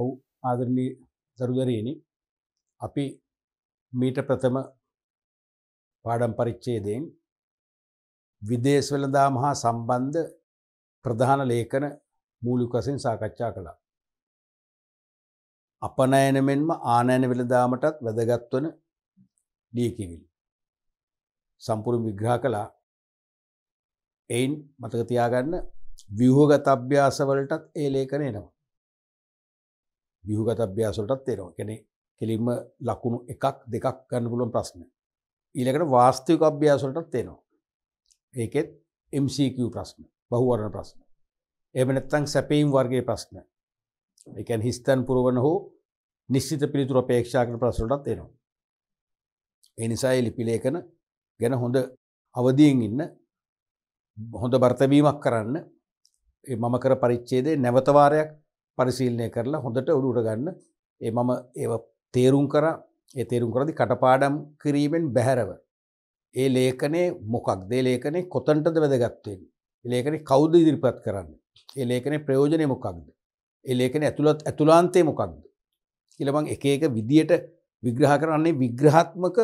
ඔවු ආදරණී දරුදරයනි අපි මීට ප්‍රථම පාඩම් පරිච්චේදයෙන් විදේශ වෙළඳාම හා සම්බන්ධ ප්‍රධාන ලේඛන මූලිකසින් සාකච්ඡා කළා. අපනයන මෙන්ම ආනයන වෙළදාමටත් වැදගත්වන ලියකිවිල්. සම්පුරු විග්‍රහ කළා එයින් මතකතියාගන්න ව්‍යහෝගත අභ්‍යාසවලටත් ඒ ලේකන එනවා. බිහුගත අභ්‍යාසවලටත් තේරෙනවා. කියන්නේ කෙලින්ම ලකුණු එකක් දෙකක් ගන්න පුළුවන් ප්‍රශ්න. ඊළඟට වාස්තවික අභ්‍යාස වලටත් තේනවා. ඒකෙත් MCQ ප්‍රශ්න, බහුවර්ණ ප්‍රශ්න. එහෙම නැත්නම් සැපේම් වර්ගයේ ප්‍රශ්න. ඒ කියන්නේ හිස්තන් පුරවන හෝ නිශ්චිත පිළිතුරු අපේක්ෂා කරන ප්‍රශ්න වලටත් තේනවා. ඒ නිසා මේ ලිපි ලේඛන ගැන හොඳ අවදියෙන් ඉන්න හොඳ වර්තවීමක් කරන්න මම කර පරිච්ඡේදයේ නැවත වාරයක් පරිශීලනය කරලා හොඳට ඔලුට ගන්න ඒ මම ඒ තේරුම් කර ඒ තේරුම් කරදි කටපාඩම් කිරීමෙන් බැහැරව. ඒ ලේකනේ මොකක් දේ ලේකනේ කොතන්ටද වැදගත්වෙන්. ලේකනේ කෞද ඉදිරිපත් කරන්න. ඒ ලේකනේ ප්‍රයෝජනය මොකක්ද. ඒ ලේකන ඇතුළත් ඇතුලාන්තේ මොකක්ද. කියලබං එක එක විදියට විග්‍රහ කරන්නේ විග්‍රහත්මක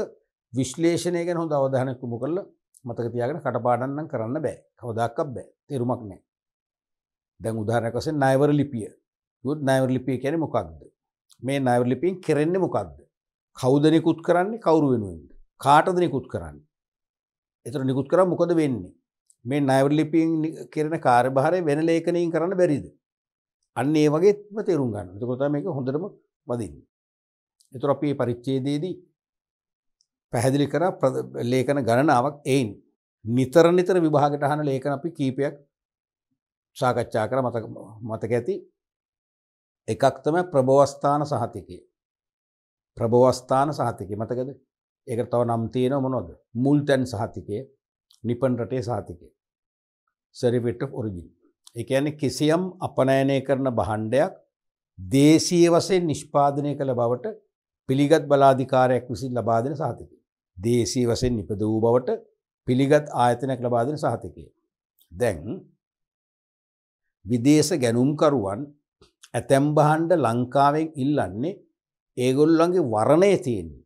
විශ්ලේෂණය ගැන හොඳ අවධානයක් කුමු කරලා මතක තියාගෙන කටපාඩන්නම් කරන්න බෑ කවදක්ක් බෑ තෙරුමක් නෑ. දැන් උදාහරණක වශයෙන් ණයවර ලිපිය නෑවරලිපිය කැන මොකක්ද. මේ නෑවරලිපියෙන් කෙරෙන්නේ මොකක්ද. කෞදනෙකුත් කරන්නේ කවරු වෙනුවෙන්ද. කාටද නිකුත් කරන්න. එතර නිකුත් කර මොකද වෙන්නේ. මේ නෑවරලිපියෙන් කරන කාරභාරය වෙන ලේකනයෙන් කරන්න බැරිද. අන්න ඒ වගේම තේරුම් ගන්න තකොතා මේක හොඳරම වදින්න. එතුර අපේ පරිච්චේදේදී පැහැදිලි කර ලේකන ගණනාවක් එයින් නිතර නිතර විභාගට අහන ලේකන අපි කීපයක් සාකච්ඡා කර මතක ඇති එකක් තමයි ප්‍රභවස්ථාන සහතිකය. ප්‍රභවස්ථාන සහතිකය මතකද? ඒකට තව නම් තියෙනව මොනවද? මුල්තැන් සහතිකය, නිපන් රටේ සහතිකය. certificate of origin. ඒ කියන්නේ කිසියම් අපනයනය කරන භාණ්ඩයක් දේශීය වශයෙන් නිෂ්පාදනය කළ බවට පිළිගත් බලාධිකාරයක් විසින් ලබා දෙන සහතිකය. දේශීය වශයෙන් නිපද වූ බවට පිළිගත් ආයතනයක් ලබා දෙන සහතිකය. දැන් විදේශ ගැනුම්කරුවන් ඇතැම් බහන්ඩ ලංකාවෙන් ඉල්ලන්නේ ඒගොල්ලන්ගේ වරණය තියන්නේ.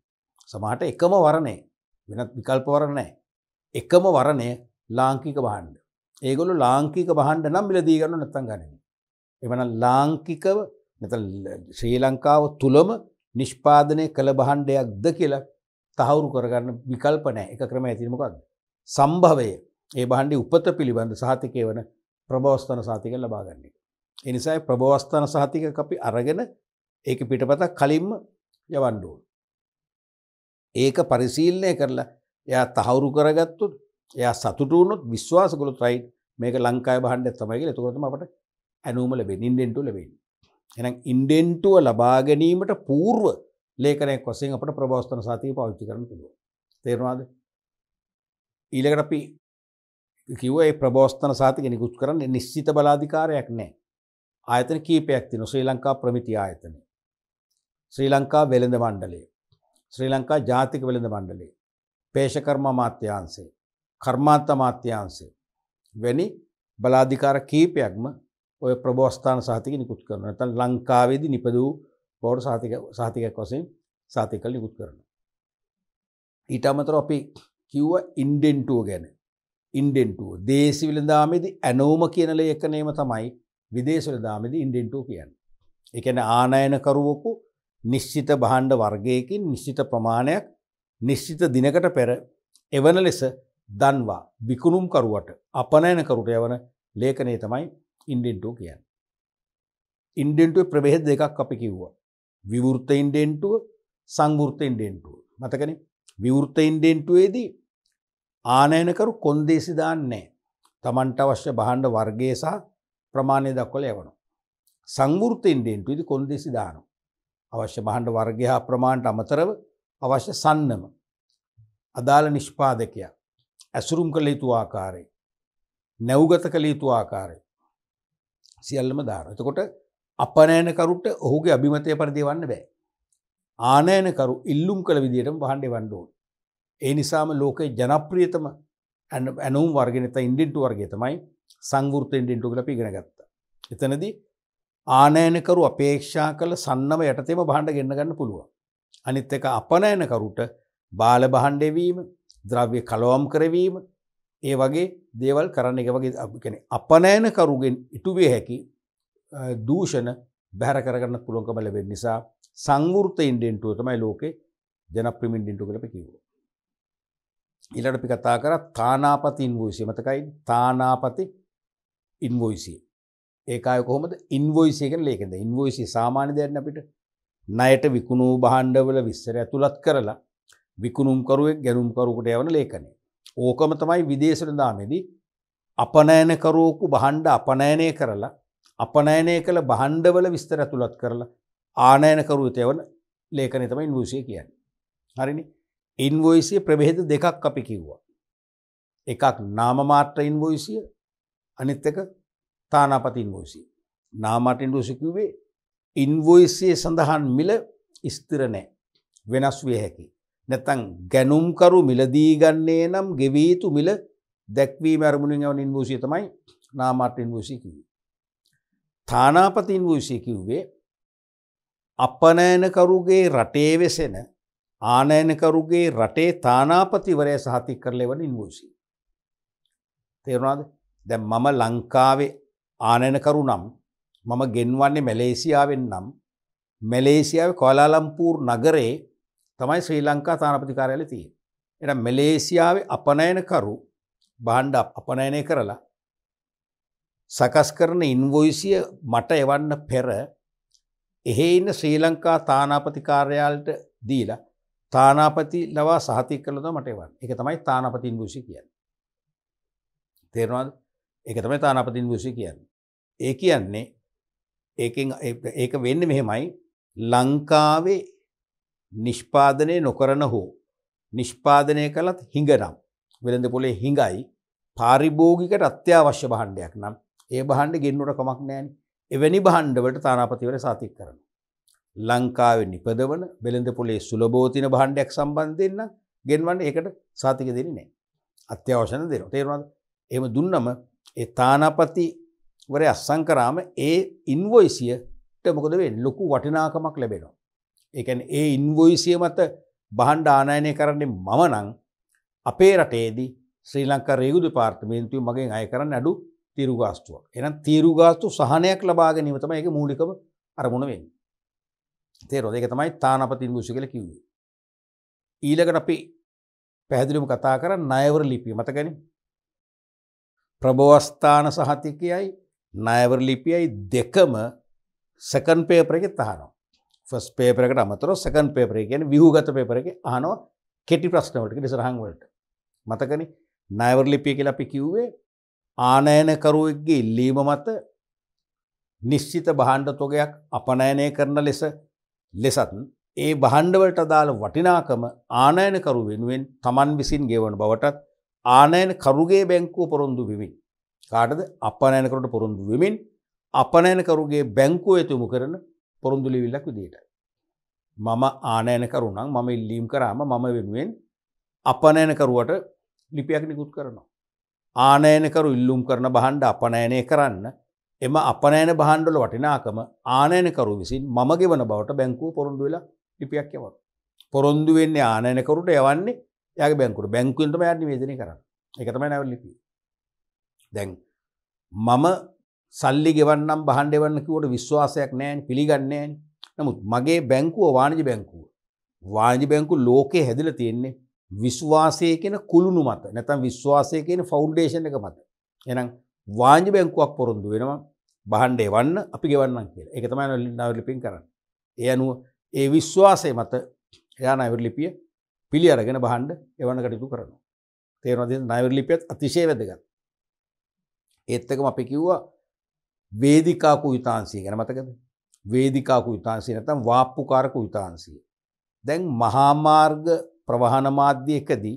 සමහට එකම වරණය වෙනත් විකල්ප වරණෑ. එකම වරණය ලාංකික බහන්ඩ. ඒගොලු ලාංකික බහන්ඩ නම් මිලදී ගන්න නැත්තන් ගණන. එවන ලාංකිකව ශ්‍රී ලංකාව තුළම නිෂ්පාදනය කළ බහන්්ඩයක් ද කියලා තහවුරු කරගන්න විකල්පනෑ එක ක්‍රම ඇතිනමකක්ද. සම්භවය ඒ බහන්ඩි උපත පිළිබඳ සාතිකය වන ප්‍රභවස්ථන සාතිකල් ලබාගන්නේ. එනිසායි ප්‍රභවස්ථාන සහතික අපි අරගෙන ඒක පිටපතක් කලින්ම යවන්න ඕන. ඒක පරිශීලනය කරලා එයා තහවුරු කරගත්තොත් එයා සතුටු වුණොත් විශ්වාස කළොත් රයිට් මේක ලංකාවේ බහන්න තමයි කියලා එතකොට තමයි අපට ඇනුම ලැබෙන්නේ ඉන්ඩෙන්ටුව ලැබෙන්නේ. එහෙනම් ඉන්ඩෙන්ටුව ලබා ගැනීමට పూర్ව ලේඛනයක් වශයෙන් අපට ප්‍රභවස්තන සාතිය පාවිච්චි කරන්න පුළුවන්. තේරුණාද? ඊළඟට අපි කිව්වා මේ ප්‍රභවස්තන සාතිය නිකුත් කරන්න නිශ්චිත බලාධිකාරයක් නැහැ. ආයතන කීපයක් තියෙනවා ශ්‍රී ලංකා ප්‍රමිති ආයතනය. ශ්‍රී ලංකා වෙළඳ මණ්ඩලය. ශ්‍රී ලංකා ජාතික වෙළඳ මණ්ඩලය. පේෂකර්ම අමාත්‍යාංශය. කර්මාන්ත අමාත්‍යාංශය. වැනි බලාධිකාර කීපයක්ම ඔය ප්‍රබෝස්ථාන සහතික නිකුත් කරනවා. නැත්නම් ලංකාවේදී නිපදූ බවට සහතික සහතිකයක් වශයෙන් සහතිකල් නිකුත් කරනවා. ඊට අමතරව අපි කිව්ව ඉන්ඩෙන්ටුව ගැන. ඉන්ඩෙන්ටුව දේශි වෙළඳාමේදී ඇනෝම කියන ලේඛනයම තමයි විදේශවල දාමදී ඉන්ඩෙන්ටෝ කියන්න. එකන ආනයනකරුවකු නිශ්චිත බහන්්ඩ වර්ගයකින් නිශ්චිත ප්‍රමාණයක් නිශ්චිත දිනකට පෙර එවන ලෙස දන්වා විකුණුම්කරුවට අපනයනකරුට යවන ලේඛනය තමයි ඉන්ඩෙන්ටෝ කියන්න. ඉන්ඩෙන්ටුව ප්‍රවේහෙද දෙකක් අපි කිව්වා. විවෘත ඉන්ඩෙන්ටුව සංවෘත ඉන්ඩෙන්ටුව මතකන විවෘත ඉන්ඩෙන්ටුවේදී ආනයනකරු කොන්දේසිදාන්නෑ තමන්ට අවශ්‍ය බහන්්ඩ වර්ගේ සහ ප්‍රමාණය දක්වල යවනු. සංවෘතෙන්ඩෙන්ටු ඉති කොන්දෙසි දානු. අවශ්‍ය බහන්ඩ වර්ගයා ප්‍රමාණ්ට අමතරව අවශ්‍ය සන්නම අදාළ නිෂ්පාදකයා ඇසුරුම් කළ යුතු ආකාරය නැව්ගත කළ යුතු ආකාරය සියල්ලම දාන එතකොට අපනෑනකරුට ඔහුගේ අභිමතය පරිදිවන්න බෑ ආනෑනකරු ඉල්ලුම් කළ විදිටම බහන්ඩි වන්ඩුවන් ඒ නිසාම ලෝකයේ ජනප්‍රියතම ඇනුම් වර්ගෙනත ඉන්ඩෙන්ටු වර්ගතමයි සංවෘතෙන් ඩින්ටුගලපි ඉගෙන ගත්ත. එතනදී ආනෑනකරු අපේක්ෂා කළ සන්නම යටතේම බහණ්ඩ ගෙන්න්නගන්න පුළුව. අනිත් එක අපනෑනකරුට බාල බහණ්ඩවීම ද්‍රව්‍ය කලෝම් කරවීම ඒ වගේ දේවල් කරන්න එක වගේ කැන අපනෑනකරුගෙන් ඉටුවේ හැකි දූෂණ බැහර කරගන්න පුළොන්කම ලැබෙන් නිසා සංවෘත ඉන්ඩෙන්ටුව තමයි ලෝකේ ජනප්‍රමින් ඩින්ටු කලප කිව්ව. ඉලට පි කතා කර තානාපති ඉන්වූසිය මතකයි තානාපති ඉන්වොයිසිය ඒකාය කොහොමද ඉන්වොයිසිය කියන ලේකෙන්ද ඉන්වොයිසිය සාමාන්‍ය දෙයක් නේ අපිට ණයට විකුණූ භාණ්ඩවල විස්තර ඇතුළත් කරලා විකුණුම්කරුවෙක් ගැනුම්කරුවෙකුට යවන ලේඛනය ඕකම තමයි විදේශ නාමෙදී අපනයනකරුවෙකු භාණ්ඩ අපනයනය කරලා අපනයනය කළ භාණ්ඩවල විස්තර ඇතුළත් කරලා ආනයනකරුවෙකුට යවන ලේඛනය තමයි ඉන්වොයිසිය කියන්නේ හරිනේ ඉන්වොයිසිය ප්‍රභේද දෙකක් අපි කිව්වා එකක් නාම මාත්‍ර ඉන්වොයිසිය අනිත් එක තානාපති ඉන්වෝසි. නාමට ඉන්ඩෝසි කිව්වේ ඉන්වෝයිස්සේ සඳහන් මිල ස්තිර නෑ වෙනස් විය හැකි. නැතන් ගැනුම්කරු මිලදී ගන්නේ නම් ගෙවීතු මිල දැක්වී මැරමුණින් යවන ඉන්වෝසිය තමයි නාමට ඉන්වෝසි කිවී. තානාපති ඉන්වෝසිය කිව්වේ අපනෑනකරුගේ රටේ වෙසෙන ආනෑනකරුගේ රටේ තානාපතිවරය සහතික කරලෙවන ඉන්වෝසි. තේරුණාද දැ මම ලංකාවේ ආනනකරු නම් මම ගෙන්වන්නේ මැලේසියාවෙන් නම් මැලේසියාව කොලාලම්පූර් නගරේ තමයි ශ්‍රී ලංකා තානපතිකාරයාල තිය. එ මැලේසියාවේ අපනයනකරු බාණ්ඩ අපනයනය කරලා සකස් කරන ඉන්වොයිසිය මට එවන්න පෙර එහෙ ඉන්න ශ්‍රී ලංකා තානාපතිකාරයාලට දීලා තානාපති ලවා සහතික කළද මට එවන් එක තමයි තානපති ඉන්වොයිසි කියන්න. තේරවාද ඒක තමයි තානාපතින් දුසි කියන්න. ඒ කියන්නේ ඒකෙන් ඒක වෙන්න මෙහෙමයි ලංකාවේ නිෂ්පාදනය නොකරන හෝ නිෂ්පාදනය කළත් හිඟනම් වෙළඳ පොලේ හිඟයි පාරිභෝගිකට අත්‍යවශ්‍ය බහණ්ඩයක් නම් ඒ බහණ්ඩ ගෙන්නුට කමක් නෑන එවැනි බහණ්ඩවට තානාපතිවර සාතික් කරන. ලංකාව නිපදවන වෙළඳ පොලේ සුලබෝතින බහණ්ඩයක් සම්බන්ධයන්න ගෙන්වන්න ඒකට සාතික දෙන්නේ නෑ අත්‍යවශන දෙන තේරවාද එම දුන්නම ඒ තානාපතිවරයා සංකරාම ඒ ඉන්වොයිසියට මොකද වේ ලොකු වටිනාකමක් ලැබෙනවා. ඒකැන් ඒ ඉන්වොයිසිය මත බහන්්ඩ ආනායනය කරන්නේ මම නං අපේ රටේදී ශ්‍රී ලංකා රේගුදු පාර්තිමේන්තුව මගේ අය කරන්න අඩු තිරුගාස්තුවක් එනම් තීරුගාස්තු සහනයක් ලබාග නිවතම එක මූලිකව අරමුණ වෙන්. තේරොද එක තමයි තානපතින් ගුසි කළ කිව්වේ. ඊලකට අපි පැහැදිලිම කතා කර නයවර ලිපිය මතකැනින් ප්‍රභවස්ථාන සහතිකයයි නයවර ලිපියයි දෙකම සකන් පේපරක තහනවා ෆස් පේපරකට අමතර සකන් පේපරේ කියන විහූගත පේපරක අහනෝ කෙටි ප්‍රශ්නවලට නිසරහංවලට මතකන නයවර ලිපිය කියලා අපි කිව්වේ ආනයනකරුවෙක්ගේ ඉල්ලීම මත නිශ්චිත බහණ්ඩ තොගයක් අපනයනය කරන ලෙස ලෙසත් ඒ බහණ්ඩවලට දාළ වටිනාකම ආනයනකරු වෙනුවෙන් තමන් විසින් ගෙවන බවටත් ආනයන කරුගේ බැංකුව පොරොන්දු වෙමින්. කාටද අපනෑනකරට පොරොන්දු වෙමින් අපනෑනකරුගේ බැංකුව ඇතුමු කරන පොරොන්දුලිවිල්ලක් විදිට. මම ආනෑනකරුණක් මම ඉල්ලීම් කරාම මම වෙනුවෙන් අපනෑනකරුවට ලිපියක් නිකුත් කරනවා. ආනයනකරු ඉල්ලුම් කරන බහන්ඩ අපනෑනය කරන්න එම අපනෑන බහන්්ඩල වටිනාකම ආනයනකරු විසින් මගවන බවට බැංකූ පොරොන්දු වෙලා ලිපියක් යවට. පොරොන්දු වෙන්නේ ආනයනකරුට යවන්නේ යාග බැංකුට බැංකුවන්ටම යට නිවේදනය කරන්න එකතමයි නැවල් ලිපිය දැන් මම සල්ලි ගෙවන්නම් බහන්ඩ එවන්න කිවට විශ්වාසයක් නෑන් පිළිගන්නේ නමුත් මගේ බැංකුව වාණජ බැංකුව වාජ බැංකු ලෝකයේ හැදිල තියෙන්නේ විශ්වාසය කෙන කුළුණු මත නැතම් විශ්වාසය කියන ෆෞන්ඩේෂන් එක මත එනම් වාජ බැංකුවක් පොරොන්දු වෙනවා බහන්ඩ එවන්න අපි ගෙවන්නම් කිය එක තමයි නවලිපින් කරන්න එය අනුව ඒ විශ්වාසය මත එයා අවිරලිපිය පිළි අරගෙන බහන්ඩ එවන්න කටයුතු කරනවා. තේරවද නවරලිපියත් අතිශය වැදගත්. ඒත්තකම අපි කිව්වා වේදිකාකු විතාන්සී ගැන මතකද. වේදිකාකු විතාන්සී නැතම් වාප්පුකාරකු විතාන්සිය. දැන් මහාමාර්ග ප්‍රවහන මාධ්‍ය එකදී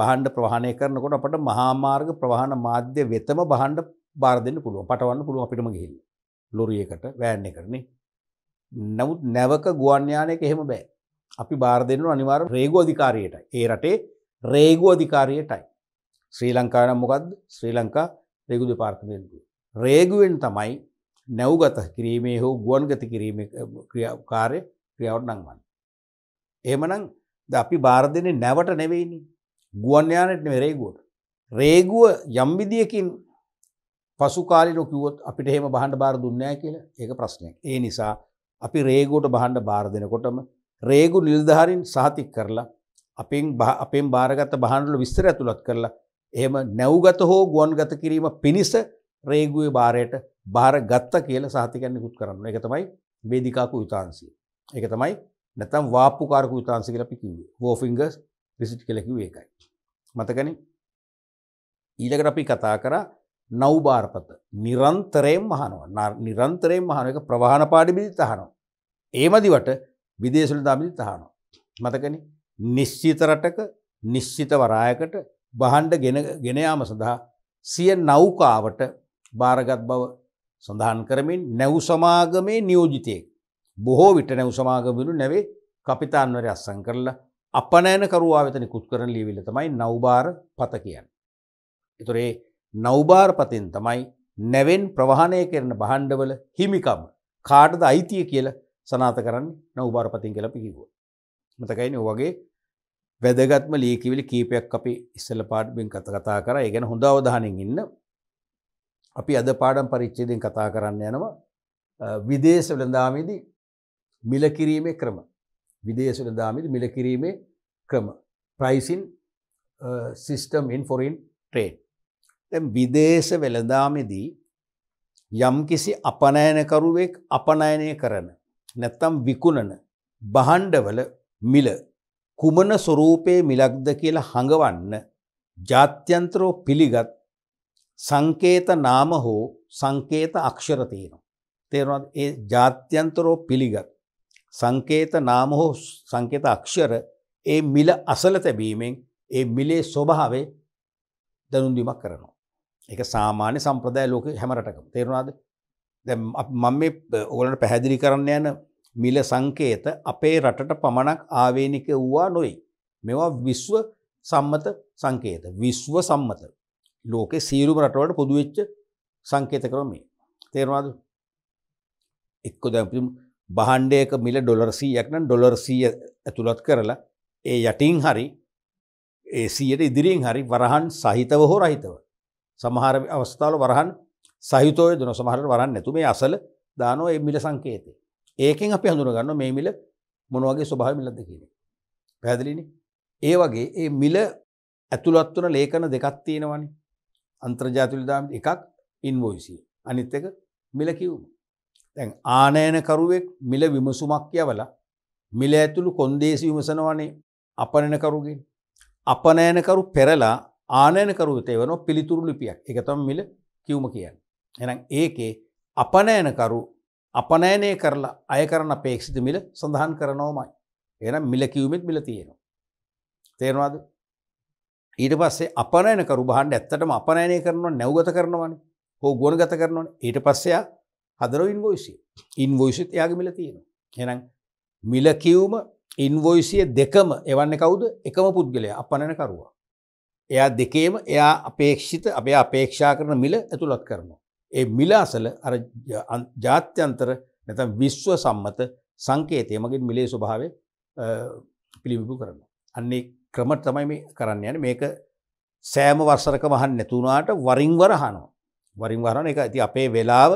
බහන්ඩ ප්‍රහණය කරනකොට අපට මහාමාර්ග ප්‍රවාහන මාධ්‍ය වෙතම බහන්ඩ බාර දෙන්න පුළුව පටවන්න පුළුව අපිටම ගිහිල්ල ලොරියකට වෑන්න කරන්නේ. නමුත් නැවක ගුවන්්‍යානයක එහෙම බෑ අපි බාර දෙන්න අනිවාර රේගු අධිකාරයට ඒ රටේ රේගු අධිකාරයටයි. ශ්‍රී ලංකානම් මොකක්ද ශ්‍රී ලංකා රේගු දෙපාර්තමේන්තු. රේගුවෙන් තමයි නැව්ගත කිරීමේ හෝ ගුවන් ගත කිරීම කාරය ක්‍රියාවට නංවන්. එහමනං ද අපි බාර දෙන්නේ නැවට නෙවෙයිනි ගුවන්යානට රේගුවට. රේගුව යම්විදියකින් පසුකාලි නොකිවොත් අපිට එහෙම බහන්ඩ බාර දුන්නෑ කියලා ඒක ප්‍රශ්නයක්. ඒ නිසා අපි රේගෝට බහන්ඩ බාර දෙනකොටම රේගු නිල්ධාරින් සහතික් කරලා අපෙන් අපෙන් භාරගත බහන්ඩල විස්තර ඇතුළත් කරලා එහම නැව්ගත හෝ ගුවන් ගත කිරීම පිණිස රේගුවේ භාරයට භාර ගත්ත කියල සහතිකන්නෙකුත් කරන්න එක තමයි වේදිකාකු විතාන්සිය. එක තමයි නැතම් වාපුකාරකු විතාන්සි කල පිකිවේ වෝෆිංගස් විසිට් කලකි වේකයි. මතකන ඊලකට අපි කතා කර නව්භාරපත නිරන්තරයෙන් මහනුව නිරන්තරයෙන් මහනුව එක ප්‍රවාහන පාඩිබිදිත් අහනවා. ඒමදිවට විදේශල දමිලි තහනු. මතකන නිශ්චිත රටක නිශ්චිත වරායකට බහන්ඩ ගෙනයාම සඳහා සිය නෞකාවට භාරගත් බව සඳහන් කරමින් නැව් සමාගමේ නියෝජිතයෙක්. බොහෝ විට නැව් සමාගමිරු නැවේ කපිතාන්වර අස්සං කරලා අපනෑනකරුවා වෙත නිකුත් කරන ලිවිල තමයි නව්බාර පත කියන්න. එතුරේ නව්බාර පතින් තමයි නැවෙන් ප්‍රවාහණය කරන බහණ්ඩවල හිමිකම් කාටද අයිතිය කියලා සනාත කරන්න නවභාරපතින් කලපි කිව්ව. මතකයින වගේ වැදගත්ම ලීකිවිලි කීපයක් අපි ඉස්සල පාඩ්බෙන් කත කතා කර ගැන හොඳ අවධානෙන් ඉන්න අපි අද පාඩම් පරිච්චේදෙන් කතා කරන්න යනවා විදේශ වෙළඳාමේදී මිලකිරීමේ ක්‍රම විදේශ වෙළඳාමේදී මිලකිරීමේ ක්‍රම pricing system in foreign trade තැම් විදේශ වෙළදාමෙදී යම් කිසි අපනයනකරුවෙක් අපනයනය කරන නැත්තම් විකුණන බහන්්ඩවල මිල කුමන ස්වරූපයේ මිලක්ද කියලා හඟවන්න ජාත්‍යන්තරෝ පිළිගත් සංකේත නාම හෝ සංකේත අක්ෂර තියෙනවා. තේරවාද ඒ ජාත්‍යන්තරෝ පිළිගත් සංකේත නාම හෝ සංකේත අක්ෂර ඒ මිල අසල තැබීමෙන් ඒ මිලේ ස්වභාවේ දනුන්දීමක් කරනවා. එක සාමාන්‍ය සම්ප්‍රදාය ලෝක හැමරටකම තේරවාද දැ මම මේ ඕලට පැහැදිලි කරන්න යන මිල සංකේත අපේ රටට පමණක් ආවේනික වූවා නොයි. මෙවා විශ්ව සම්මත සංකේත. විශ්ව සම්මත. ලෝකෙ සීරුම රටවලට පොදුවෙච්ච සංකේත ක්‍රමේ. තේරවාද එක්කො දැම් බහන්්ඩයක මිල ඩොලර්සීයක්න ඩොලර්සීය ඇතුළත් කරලා ඒ යටින් හරි ඒ සියට ඉදිරියෙන් හරි වරහන් සහිතව හෝ රහිතව. සමහර අවස්ථාල වරහන් සහිතෝය දන සමහර වරන්න නැතු මේ අසල දානෝ එ මිල සංකේතය ඒකෙන් අපි හඳුනගන්න මේ මිල මොනවගේ ස්වභාව මිලද කියන. පැදිලිනි ඒ වගේ ඒ මිල ඇතුළත් වන ලේකන දෙකක් තියෙනවනි අන්ත්‍රජාතිල දාම් එකක් ඉන්වෝයිසිය අනිත් එක මිල කිව්ම. තැන් ආනයනකරුවෙක් මිල විමසුමක් යවල මිල ඇතුළු කොන්දේසි විමසනවනේ අපනනකරුගෙන් අපනෑනකරු පෙරලා ආනයනකරුතේ වන පිළිතුරු ලිපියක් එකතම් මිල කිව්ම කියන්න. එනම් ඒකේ අපනෑනකරු අපනෑනය කරලා අය කරන අපේක්ෂිත මිල සඳහන් කරනෝමයි. එනම් මිල කිව්මෙත් මිල තියෙනවා. තේරවාද ඊට පස්සේ අපනෑනකරු බහන්ඩ ඇත්තටම අපනෑනය කරනවා නැවගත කරනවන හෝ ගුණගත කරනවන ඊට පස්සයා හදර ඉන්වෝයිසිය ඉන්වෝයිසිත් යාග මිල තියෙනවා. එනම් මිලකිව්ම ඉන්වෝයිසිය දෙකම එවන්න කවුද එකම පුද්ගලය අපනැනකරුවා. එයා දෙකේම එයා අපේක්ෂිත අපේ අපේක්ෂා කරන මිල ඇතුළත් කරනවා. ඒ මිලාසල අර ජාත්‍යන්තර නැතම් විශ්ව සම්මත සංකේතය මගින් මිලේ ස්වභාවය පිළිබිපු කරන. අන්නේ ක්‍රමට තමයි මේ කරන්න යන මේක සෑම වර්සරක මහන් නැතුුණාට වරින්වර හනෝ. වරින් වරණ එක ඇති අපේ වෙලාව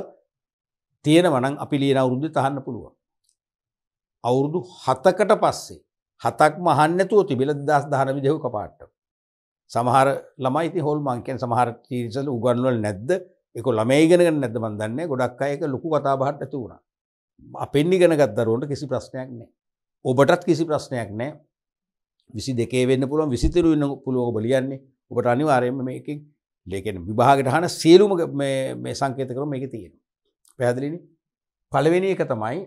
තියෙන වනන් අපි ලියන අවුරුදු තහන්න පුළුව. අවුරුදු හතකට පස්සේ හතක් මහන්නතුව තිබිල දස් දහන විදෙහු කපාට්ට. සමහර ළමයිති හොල් මංකෙන් සමහර තීරිසල උගන්වල් නැද්ද ඒක ළමයි ඉගෙන ගන්න නැද්ද මන් දන්නේ ගොඩක් අය ඒක ලොකු කතා බහක් ඇති වුණා. අපෙන් ඉගෙන ගත් දරුවන්ට කිසි ප්‍රශ්නයක් නැහැ. ඔබටත් කිසි ප්‍රශ්නයක් නැහැ. 22 වෙන්න පුළුවන් 23 වෙන්න පුළුවන් ඔබ ලියන්නේ. ඔබට අනිවාර්යයෙන්ම මේකෙන් ලේකෙන විභාගයට අහන සියලුම මේ මේ සංකේත ක්‍රම මේකේ තියෙනවා. පැහැදිලිනේ? පළවෙනි එක තමයි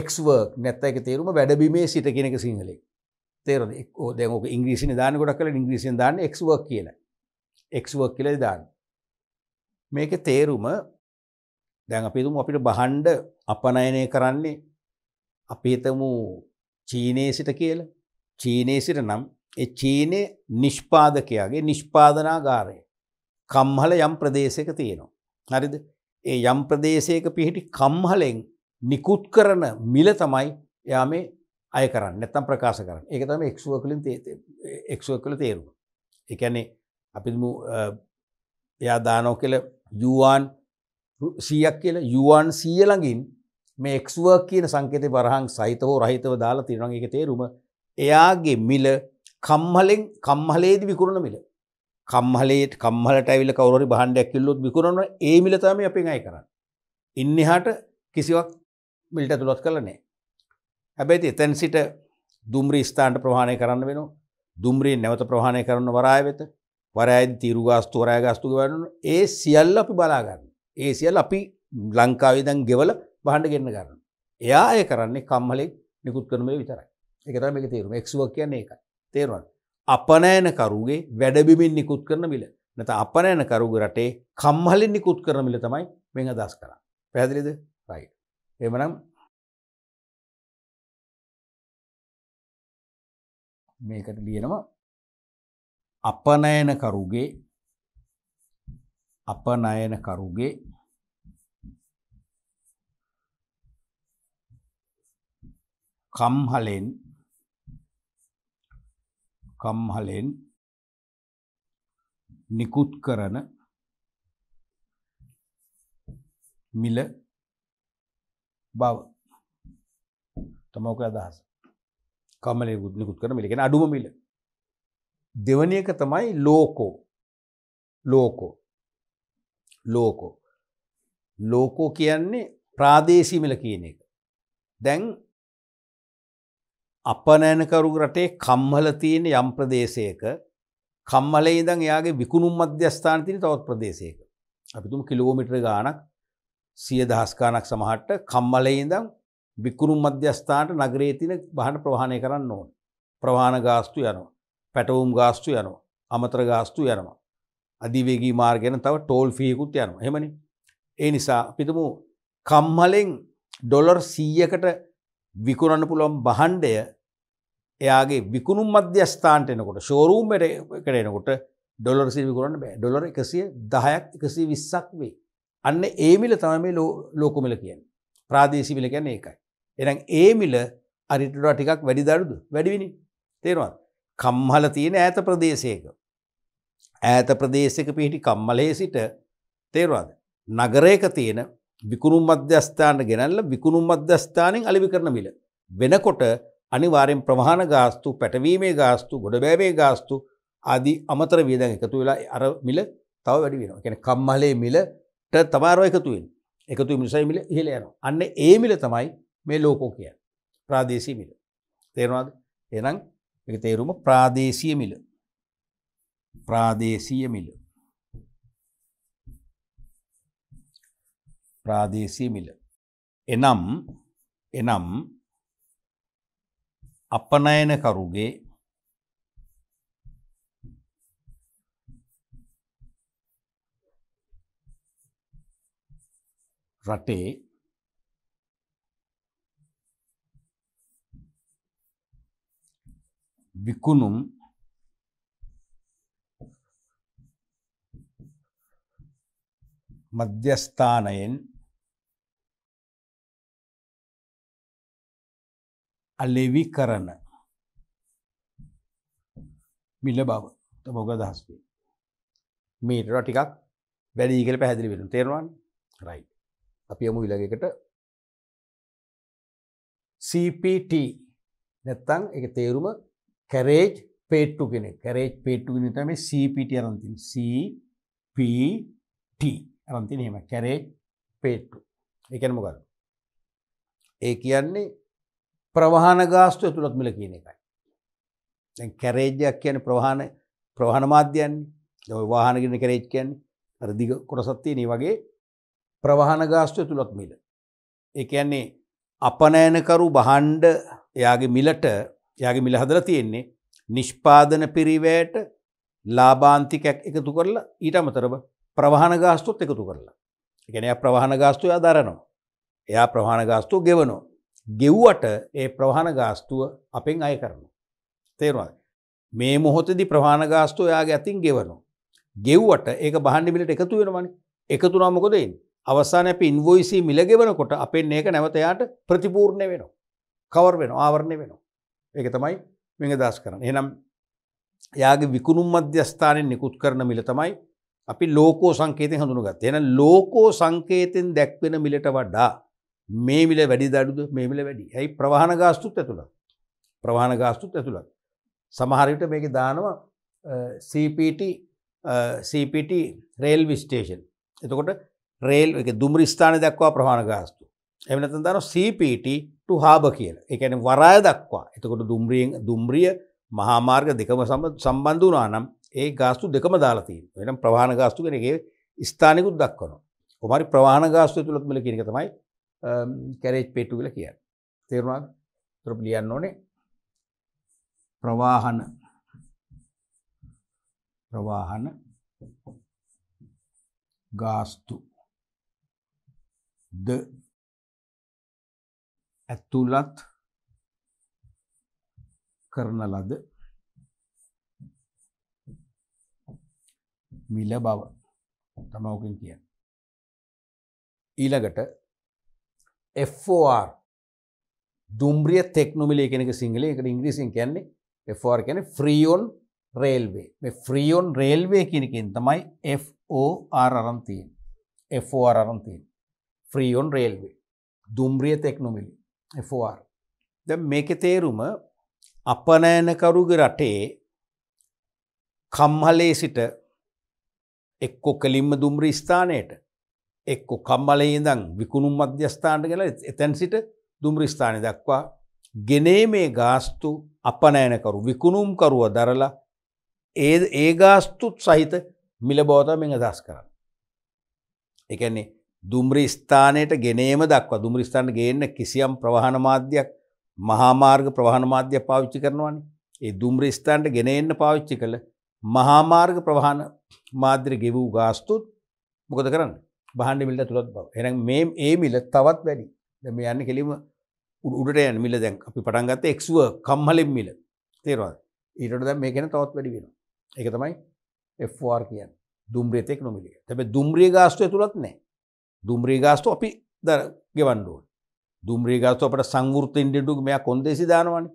එක්ස් වර්ක් නැත්නම් ඒක තේරුම වැඩබිමේ සිට කියන එක සිංහලෙන්. තේරෙනවද? දැන් ඔක ඉංග්‍රීසියෙන් දාන්න ගොඩක් කරලා ඉංග්‍රීසියෙන් දාන්න එක්ස් වර්ක් කියලා. එක්ස් වර්ක් කියලා දාන්න. මේක තේරුම දැන් අපිතුම අපිට බහන්්ඩ අපනයනය කරන්නේ අපේතමු චීනය සිට කියල චීනය සිට නම් එ චීනය නිෂ්පාදකයාගේ නිෂ්පාදනාගාරය කම්හල යම් ප්‍රදේශක තියෙනවා. හරිද ඒ යම් ප්‍රදේශයක පිහිටි කම්හලෙන් නිකුත් කරන මිල තමයි යා මේ අය කරන්න නැතම් ප්‍රකාශ කරන්න එක තම එක්ුව කලින් එක්ුව කළ තේරුම එකැනේ අපිම එයා දානෝ කියල යුවන් සියක් කියල යුවන් සිය ළඟින් මේ එක්ුවක් කියන සංකෙත පරහන් සහිතවෝ රහිතව දාලා තිරන එක තේරුම එයාගේ මිල කම්හලෙන් කම්හලේද විකුරුණ මිල කම්හලේට කම්හලට ඇවිල කවරි බහන්ඩයක් කිල්ලොත් විකුරන ඒ මිලතම අපේ අයි කරන්න ඉන්න හාට කිසිවක් මිල්ට තුළොත් කලනෑ හැබැති එතැන් සිට දුම්රී ස්ථාන්ට ප්‍රහණය කරන්න වෙන දුම්රී නැවත ප්‍රහණය කරන්න වරාය වෙත වරෑන් තීරුගාස්තු වරෑ ගස්තු ගවන්න ඒ සියල්ල අපි බලාගන්න ඒ සියල් අපි ලංකාවේදන් ගෙවල බහණ්ඩ ගෙන්න්න ගන්න එයා ඒ කරන්නේ කම්හලෙක් නිකුත් කරනේ විතරයි එකතම එක තේරුම එක්ුවක් කියන්නේ එක තේරවන් අපනෑන කරුගේ වැඩබිමින් නිකුත් කරන මිල නත අපනෑන කරුග රටේ කම්හලින් නිකුත් කරන මිල තමයි මෙ අදස් කරා පැදිලිද රයි එමනම් මේකට ලියනවා අපනයනකරුගේ අපනයනකරුගේ කම්හලෙන් කම්හලෙන් නිකුත් කරන මිල බව තමෝක අදහස කමලෙකුත් නිකුත් කරන මිලගෙන අඩුම මිල දෙවනි එක තමයි ලෝකෝ ලෝකෝ ලෝකෝ ලෝකෝ කියන්නේ ප්‍රාදේශීමල කියන එක දැන් අපනෑනකරු රටේ කම්හල තියෙන යම් ප්‍රදේශයක කම්මලේ ඉදන් එයාගේ විකුණුම් මධ්‍යස්ථාන තින තවත් ප්‍රදේශයක අපිතුම කිලෝමිට්‍ර ගානක් සිය දහස්කානක් සමහට්ට කම්මලේ ඉදම් විකුණුම් මධ්‍යස්ථානට නගරේ තින බහන ප්‍රවාහණය කරන්න ඕන ප්‍රවාණ ගාස්තු යනවා පැටවුම් ගාස්තු යනවා අමතර ගාස්තු යනවා. අධිවේගී මාර්ගෙන තව ටෝල් ෆියකුත් යනවා හෙමනි ඒ නිසා පිතමු කම්මලෙන් ඩොලර් සීයකට විකුණන්න පුළුවන් බහන්්ඩය එයාගේ විකුණුම් මධ්‍යස්ථාන්ට එනකොට ශෝරූම්මට එකට එනකොට ඩොලර් සි විකුරන්න බෑ ඩොලර එකසිය දහයක් එකසි විස්සක් වේ අන්න ඒමිල තමයි මේ ලෝකුමිල කියන ප්‍රාදේශිමිල ගැන ඒකයි එනම් ඒමිල අරිටට ටිකක් වැඩි දරුදු වැඩිවිනි තේරවත් කම්හල තියෙන ඈත ප්‍රදේශයක. ඈත ප්‍රදේශක පිහිටි කම්මලේ සිට තේරවාද. නගරයක තියෙන විකුණු මධ්‍යස්ථාන ගෙනල්ල විකුණු මධ්‍යස්ථානෙන් අලිවි කරන මිල. වෙනකොට අනිවාරෙන් ප්‍රවාහන ගාස්තු පැටවීමේ ගාස්තු ගොඩබෑවේ ගාස්තු ආදී අමතර වියදන් එකතු වෙලා අර මිල තව වැඩි වෙනවා. කියන්නේ කම්මලේ මිලට තමාරව එකතු වෙන. එකතු මිනිසයි මිල ඉහළ යනවා. අන්න ඒ මිල තමයි මේ ලෝකෝ කියන්නේ. ප්‍රාදේශීය මිල. තේරෙනවද? එහෙනම් එක තේරුම ප්‍රාදේශය මිල ප්‍රාදේශීය මිල ප්‍රාදේශී මිල එනම් එනම් අපනයනකරුගේ රටේ විකුණුම් මධ්‍යස්ථානයෙන් අලෙවි කරන මිල බව මොක දහස් වේ මීටර ටිකක් වැඩි ඉගල පැහැදිලි වෙන තේරවාන් රයි අපි යමු විලගකට CPT නැත්තං එක තේරුම කැරේජ් පේට්ටු කෙනෙ කරේජ් පේට්ටු නතම සීපිට අරන්තින් සපට අරන්තින හෙම කැරේජ් පේට්ටු එකනම කර ඒ කියන්නේ ප්‍රවාහන ගාස්තු ඇතුළත් මිල කියන එකයි කැරේජයක් කියන ප්‍රවාහන ප්‍රවාහන මාධ්‍යයන්නේ ඔය වාහනගෙන කරේජ් කියන්නේ රදිග කොටසත්තිය නේ වගේ ප්‍රවාහන ගාස්තු ඇතුළත් මිල ඒ කියන්නේ අපනෑනකරු බහන්්ඩ එයාගේ මිලට යාගේ මිල හදල තියෙන්නේ නිෂ්පාදන පිරිවෑට ලාබාන්තිකැක් එකතු කරලා ඊට අමතරව ප්‍රවාහන ගාස්තුත් එකතු කරලා එකන ප්‍රවාහන ගාස්තුව අධාරනවා එයා ප්‍රවාණ ගාස්තුව ගෙවනෝ ගෙව්වට ඒ ප්‍රවාහන ගාස්තුව අපෙන් අය කරනු තේරවාද මේ මොහොතදි ප්‍රවාණ ගාස්තුව යාගේ ඇතින් ගෙවනෝ ගෙව්වට ඒක බහන්ඩිමිට එකතු වෙනමනි එකතුනා මොකදයින් අවසාන අප ඉන්වෝයිසි මිලගෙවනකොට අපෙන් ඒක නැවතයාට ප්‍රතිපූර්ණය වෙනවා කවර් වෙන ආවරණය වෙනවා ඒක තමයි මෙඟ දස් කරන එනම් යාගේ විකුණුම් මධ්‍යස්ථානයෙන් නිකුත් කරන මිල තමයි අපි ලෝකෝ සංකේතෙන් හඳුනු ගත් එන ලෝකෝ සංකේතෙන් දැක්වෙන මිලට වඩා මේ මිල වැඩි දඩුද මේ මිල වැඩි ඇයි ප්‍රවාහන ගාස්තුත් ඇතුළත් ප්‍රවාහන ගාස්තුත් ඇතුළත් සමහරවිට මේක දානවා CPT CPT රේල්වි ස්ටේෂන් එතකොට රේල් එක දුම්රි ස්ථාන දක්වා ප්‍රවාහන ගාස්තු එමනතන් දාන CPT ටු හාබ කියල එකන වරාය දක්වා එතකොට දුම්රියෙන් දුම්රිය මහාමාර්ග දෙකම සම සම්බන්ධ වනා නම් ඒ ගාස්තු දෙකම දාලතිී වෙනම් ප්‍රවාණ ගාස්තු කෙනගේ ස්ථානකුත් දක්වනවා කොමරි ප්‍රවාණ ගාස්තු තුළත්මල කියනක තමයි කැරේච් පේටු කියල කිය තේරුණා ත්‍රපලියන්න ඕනේ ප්‍රවාහන ප්‍රවාහන ගාස්තු ද ඇතුළත් කරන ලද මිල බව තමවකින් කියන්න. ඊළඟට FOR දුම්රිය තෙක්නොමිලේ කෙනෙක සිංහල එකට ඉංග්‍රීසින් කියන්නේ FOR කැන ෆ්‍රියෝන් රේල්වේ මේ ෆ්‍රියෝන් රේල්වේ කෙනකින් තමයි FOR අරන්තියෙන් FOR අරන්තියෙන් ෆ්‍රියෝන් රේල්වේ දුම්රිය තෙක්නොමිලි FOR. දැ මේක තේරුම අපනෑනකරුග රටේ කම්හලේ සිට එක්කො කලින්ම දුම්ර ස්ථානයට එක්කො කම්බලයිදං විකුණුම් මධ්‍යස්ථානට කළ එතැන් සිට දුම්ර ස්ථානය දක්වා ගෙනේ මේ ගාස්තු අපනෑනකරු විකුණුම්කරුව දරලා ඒ ඒ ගාස්තුත් සහිත මිලබෝත මෙ දස් කරන්න. එකන්නේ දුම්රි ස්ථානයට ගෙනේම දක්වා දුම්රි ස්ථානට ගේන්න කිසියම් ප්‍රවාහන මාධ්‍යයක් මහා මාර්ග ප්‍රවාහන මාධ්‍ය පාවිච්චි කරනවානේ. ඒ දුම්රි ස්ථානට ගෙන එන්න පාවිච්චි කළ මහා මාර්ග ප්‍රවාහන මාධ්‍ය ගෙවූ ගාස්තුත් මොකද කරන්නේ? භාණ්ඩ මිලට තුලත් බව. එහෙනම් මේ ඒ මිල තවත් වැඩි. දැන් මේ යන්නේ කෙලිම උඩට යන මිල දැන් අපි පටන් ගත්තේ X work කම්මලෙන් මිල. තේරෙනවද? ඊට වඩා දැන් මේක වෙන තවත් වැඩි වෙනවා. ඒක තමයි FOR කියන්නේ. දුම්රියත් එක්ක නොමිලිය. හැබැයි දුම්රිය ගාස්තුවේ තුලත් නැහැ. දුම්රී ගාස්තු අපි දර ගෙවන්ඩුව දුම්රී ගාස්තු අපට සංවෘත ඉන්ඩටුක් මෙයා කොන්දෙසි දානවන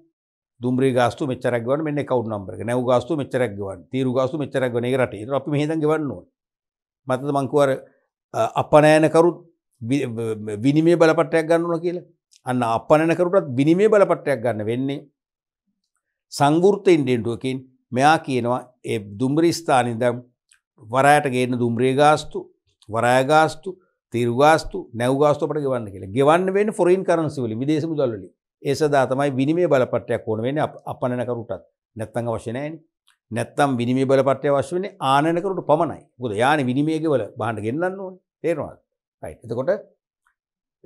දුම්රී ගාස්තු මෙචරක්ගවන මෙන්න කවු නම්බර නැව ගාස්තු මෙචරක්ගවන් තීරු ගාස්තු මෙචරක්ගන රට අපි හිද ගවන්නවා මතද මංකුවර අපනෑනකරුත් විනිමේ බලපටයක් ගන්නන කියලා අන්න අපනනකරුටත් විනිමේ බලපටයක් ගන්න වෙන්නේ සංගෘත ඉන්ඩෙන්ටුවකින් මෙයා කියනවා ඒ දුම්රී ස්ථානිදම් වරයට ගේන්න දුම්රේ ගාස්තු වරායගාස්තු තිර්වාස්තු නැවගාස්තු අපට ගෙවන්න කියලා ගෙවන්න වෙන ෆොරයින් කරන්සි වලින් විදේශ මුදල් වලින් ඒ සඳහා තමයි විනිමය බලපත්‍රයක් ඕන වෙන්නේ අපනන කරුටත් නැත්තම් අවශ්‍ය නැහැනේ නැත්තම් විනිමය බලපත්‍රය අවශ්‍ය වෙන්නේ ආනන කරුට පමණයි මොකද යානේ විනිමය ගෙවල බහන්න ගෙන්නන්න ඕනේ තේරෙනවද රයිට් එතකොට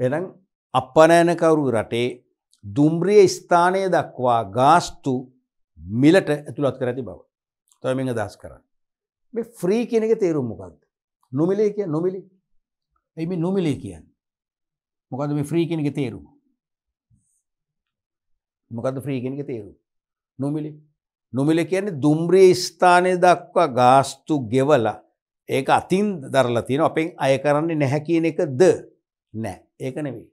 එහෙනම් අපනන කරු රටේ දුම්රිය ස්ථානය දක්වා ගාස්තු මිලට ඇතුළත් කර ඇති බව තමයි මම අදහස් කරන්නේ මේ ෆ්‍රී කියන එක තේරුම මොකක්ද නොමිලේ කියන්නේ නොමිලේ ඇයි මේ නොමිලේ කියන්න මොකද මේ ෆ්‍රී කෙනෙක තේරුම මොකද ෆ්‍රී කෙනෙක තේරුම් නොමිලේ නොමිල කියන්නේ දුම්රේ ස්ථානය දක්වා ගාස්තු ගෙවලා ඒක අතින් දරලා තියෙන අපෙන් අය කරන්නේ නැහැ කියන එක ද නෑ ඒක නෙවෙයි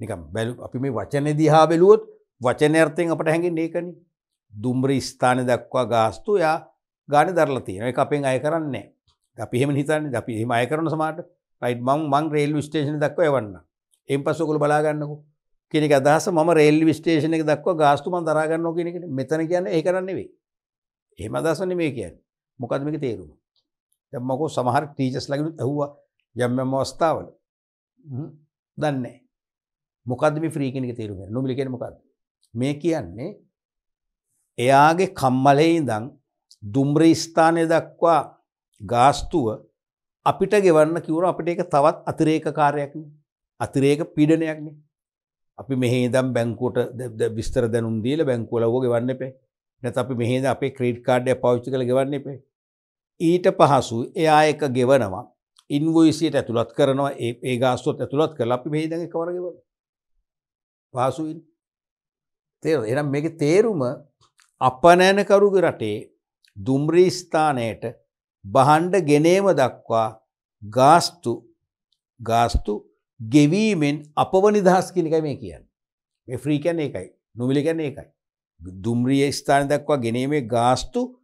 නික බැලු අපි මේ වචනය දිහා බැලුවොත් වචනයර්ථයෙන් අපට හැඟින් ඒකන දුම්්‍ර ස්ථානය දක්වා ගාස්තු යා ගාන දරලා තියෙන එක අපෙන් අය කරන්නේ අපි එහෙම හිතන්නේ අපි එහෙම අය කරන සමාට රයිට් මං මං රේල්වි ස්ටේෂන දක්ව එවන්න එම් පස්සකුල බලාගන්නකු කෙනෙක අදහස මම රේල්වි ස්ටේෂන එක දක්ව ගාස්තුමන් දරාගන්නෝ කෙනෙකට මෙතන කියන්න ඒ කරන්නෙවේ එහෙම අදසන්න මේ කියන්න මොකදමික තේරුම දැම්මකෝ සමහර ටීචස් ලගෙනු ඇහවා යම්යම අවස්ථාවල දන්නේ මොකදම ්‍රීකෙනක තේරුම නොමිලිකෙන මොකක්ද මේ කියන්නේ එයාගේ කම්මලෙයි දං දුම්්‍ර ස්ථානය දක්වා ගාස්තුව අපිට ගෙවන්න කිවර අපිට එක තවත් අතිරේක කාරයක්න අතිරේක පීඩනයක්න අපි මෙහේ දම් බැංකෝට විස්තර දැනුම් දීල බැංකුවලව ගෙවන්න එපේ නැත අපි මෙහේද අපේ ක්‍රේඩ් කාඩ්ඩය පෞච්චි කළ ගෙවන්න එපේ ඊට පහසු එයා එක ගෙවනවා ඉන්වෝයිසියට ඇතුළත් කරනවා ඒ ගාස්තොත් ඇතුළත් කළ අපි මෙහිදඟ කවරගෙව පහසුයින් තේ එනම් මේක තේරුම අපනෑනකරුග රටේ දුම්්‍රීස්ථානයට බහන්ඩ ගෙනේම දක්වා ගාස්තු ගාස්තු ගෙවීමෙන් අපව නිදහස් කනිකයි මේ කියන්න මේ ෆ්‍රීකැන් එකයි නොමිලිකැන එකයි. දුම්රිය ස්ථාන දක්වා ගෙනීමේ ගාස්තු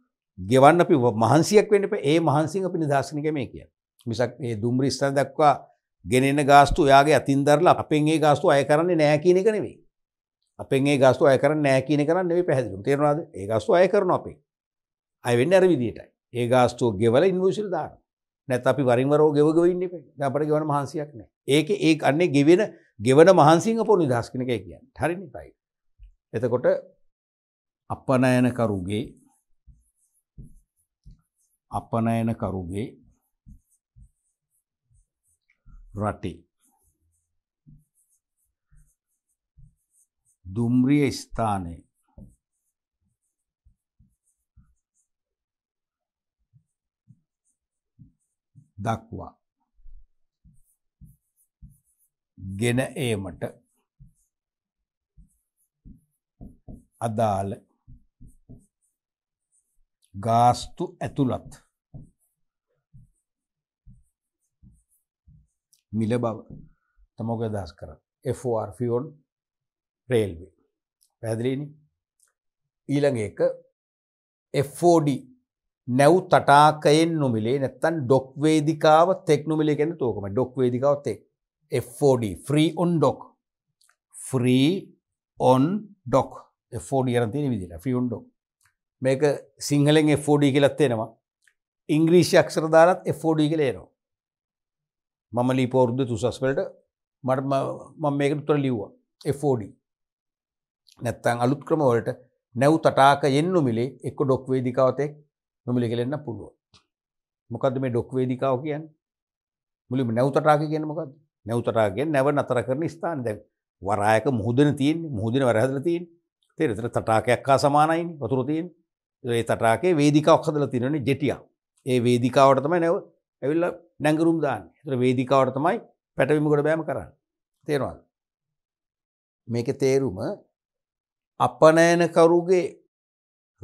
ගෙවන්න අපි මහන්සියක් වෙන්නට ඒ මහන්සිං අපි නිදහස්නික මේ කිය. මිසක් ඒ දුම්රි ස්ථාන දක්වා ගෙනෙන ගාස්තු යාගේ අතින්දරලා අපෙන් ඒ ගාස්තු අය කරන්නේ නෑකීන එක නෙවෙයි. අපෙන් ඒ ගාස්තු අය කරන්න නෑකීන කරන්න නෙවෙයි පැහැදිලිවම තේරුණාද? ඒ ගාස්තු අය කරනවා අපි. අය වෙන්නේ අර විදියටයි. ඒ ගාස්තුව ගෙවල ඉන්වසිල් දාන නැත් අපි වරින්වරෝ ගෙවගවන්න අපට ගෙවන මහන්සියක් නෑ ඒක ඒ අන්නේ ගෙවෙන ගෙවන මහන්සිංහ පො නිදස්කනක කියන්න හරිනි පයි එතකොට අපනයන කරුගේ අපනයන කරුගේ රටේ දුම්රිය ස්ථානය දක්වා ගෙන ඒමට අදාළ ගාස්තු ඇතුළත් මිල බව තමෝක දස් කර ෆෝර්ෆියෝන් රේල්වේ පැදිලීනි ඊළඟ එක FOD නැව් තටාකයෙන් නොමිලේ නැත්තන් ඩොක් වේදිකාව තෙක් නොමිලේ ගැන තෝකම ඩොක් වේදිකාව තෙක් FOD free on dock free on dock FOD අරතින විදිල ෆ්‍රී ඔන් ඩොක් මේක සිංහලෙන් FOD කියලත්තේෙනවා ඉංග්‍රීෂි අක්ෂරදාරත් FOD කලේනවා මම ලීපෝර්ද තුසස්වලට මට මම මේකට තුර ලිව්වා FOD නැත්තං අලුත් ක්‍රමවලට නැව් තටාක එන්නු මිලේ එක්ක ඩොක් වේදිකාවතෙක් මෙම ලිකලෙන්න පුළුවන්. මොකද මේ ඩොක් වේදිකාව කියන්නේ? මුලින්ම නැවුතරාක කියන්නේ මොකද්ද? නැවුතරාක කියන්නේ නැව නතර කරන ස්ථාන. දැන් වරායක මුහුදන තියෙන්නේ. මුහුදන වර හැදලා තියෙන්නේ. තේරෙද? තටාකයක් හා සමානයිනේ වතුර තියෙන්නේ. ඒ තටාකේ වේදිකාවක් හදලා තියෙනනේ ජෙටියක්. ඒ වේදිකාවට තමයි නැව ඇවිල්ලා නැංගුරුම් දාන්නේ. ඒතර වේදිකාවට තමයි පැටවීමකට බෑම කරන්නේ. තේරෙනවද? මේකේ තේරුම අපනයන කරුගේ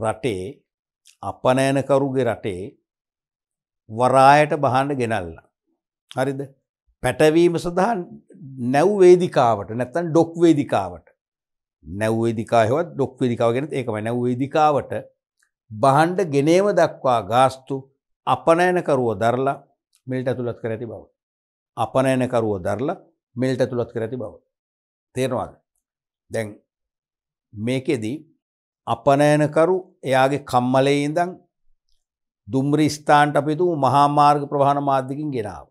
රටේ අපනෑනකරුගේ රටේ වරායට බහන්න ගෙනල්ල. හරිද පැටවීම සඳහා නැව්වේදිකාවට නැත්තන් ඩොක්වේදිකාවට නැව්වේදිකාහෙවත් ඩොක්වේදිකාව ගෙනත් ඒකම නැව්වේදිකාවට බහන්ඩ ගෙනේම දක්වා ගාස්තු අපනෑනකරුව දරලා මිල්ට ඇතුළත් කර ඇති බව. අපනෑනකරුව දරලා මිල්ට ඇතුළත් කර ඇති බව. තේරවාද දැන් මේකෙදී අපනෑනකරු එයාගේ කම්මලේ ඉඳං දුම්රි ස්ථාන්ට අපිතු මහාමාර්ග ප්‍රහණ මාධ්‍යකින් ගෙනාව.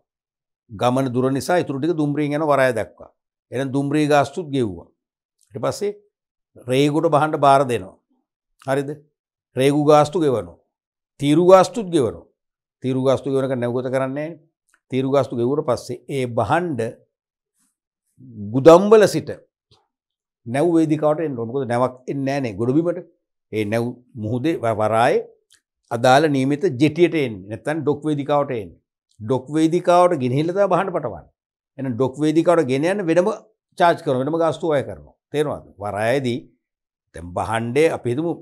ගමන දුර නිසා ඉතුරටික දුම්රී ගැන වරය දැක්වා. එන දුම්රී ගාස්තුත් ගෙව්වා. ට පස්සේ රේගුට බහන්ට බාර දෙනවා. හරිද රේගු ගාස්තු ගෙවනු. තීරු ගාස්තුත් ගෙවනු තීරු ගාස්තු ගෙවනක නැවගත කරන්නේ තීරු ගාස්තු ගෙවුට පස්සේ ඒ බහන්ඩ ගුදම්බල සිට නැව් වේදිකාවට එන්න ඕන. මොකද නැවක් එන්නේ නැහනේ ගොඩබිමට. ඒ නැව් මුහුදේ වරායේ අදාළ නියමිත ජෙටියට එන්නේ. නැත්නම් ඩොක් වේදිකාවට එන්නේ. ඩොක් වේදිකාවට ගෙනහිල්ලා තමයි බහන්න පටවන්නේ. එහෙනම් ඩොක් වේදිකාවට ගෙන යන වෙනම චාර්ජ් කරනවා. වෙනම ගාස්තු අය කරනවා. තේරෙනවද? වරායේදී දැන් බහන්නේ අපි හිතමු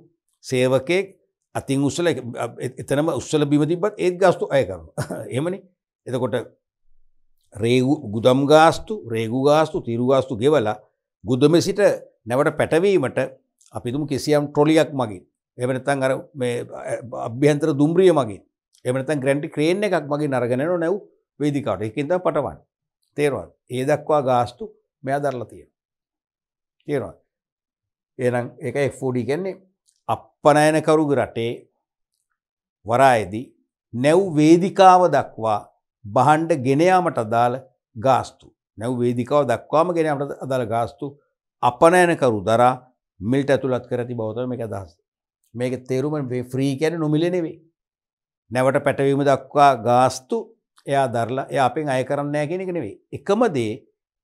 සේවකෙක් අතින් උස්සල එතනම උස්සල බිම තිබ්බත් ඒත් ගාස්තු අය කරනවා. එහෙමනේ. එතකොට රේගු ගුදම් ගාස්තු, රේගු ගාස්තු, තිරු ගාස්තු ගෙවලා ගුදම සිට නැවට පැටවීමට අපිතුම කිසියම් ට්‍රොලියක් මගින් එමනතන් අර අභ්‍යන්තර දුම්රිය මගින් එමනත ග්‍රැන්ටි ක්‍රේන එකක් මගේ නරගෙනන නැව් වේදිකාට එකද පටවන් තේරවත් ඒ දක්වා ගාස්තු මෙයා දරලා තියෙන තේරවා ඒනම් එක එෆෝඩි කැන්නේ අපපනයනකරුග රටේ වරායේදී නැව් වේදිකාව දක්වා බහන්ඩ ගෙනයාමට අදාළ ගාස්තු නැව් වේදිකාව දක්වාම ගෙන අපට අදළ ගාස්තු අපනෑනකරු දරා මිල්ට ඇතුළත් කරති බෞතම එක දස් මේක තේරුමන් වේ ෆ්‍රී කැන නොමිලනෙවේ නැවට පැටවීම දක්වා ගාස්තු එයා දරලා එය අපෙන් අය කරන්නෑ කෙනෙ නෙවේ එකම දේ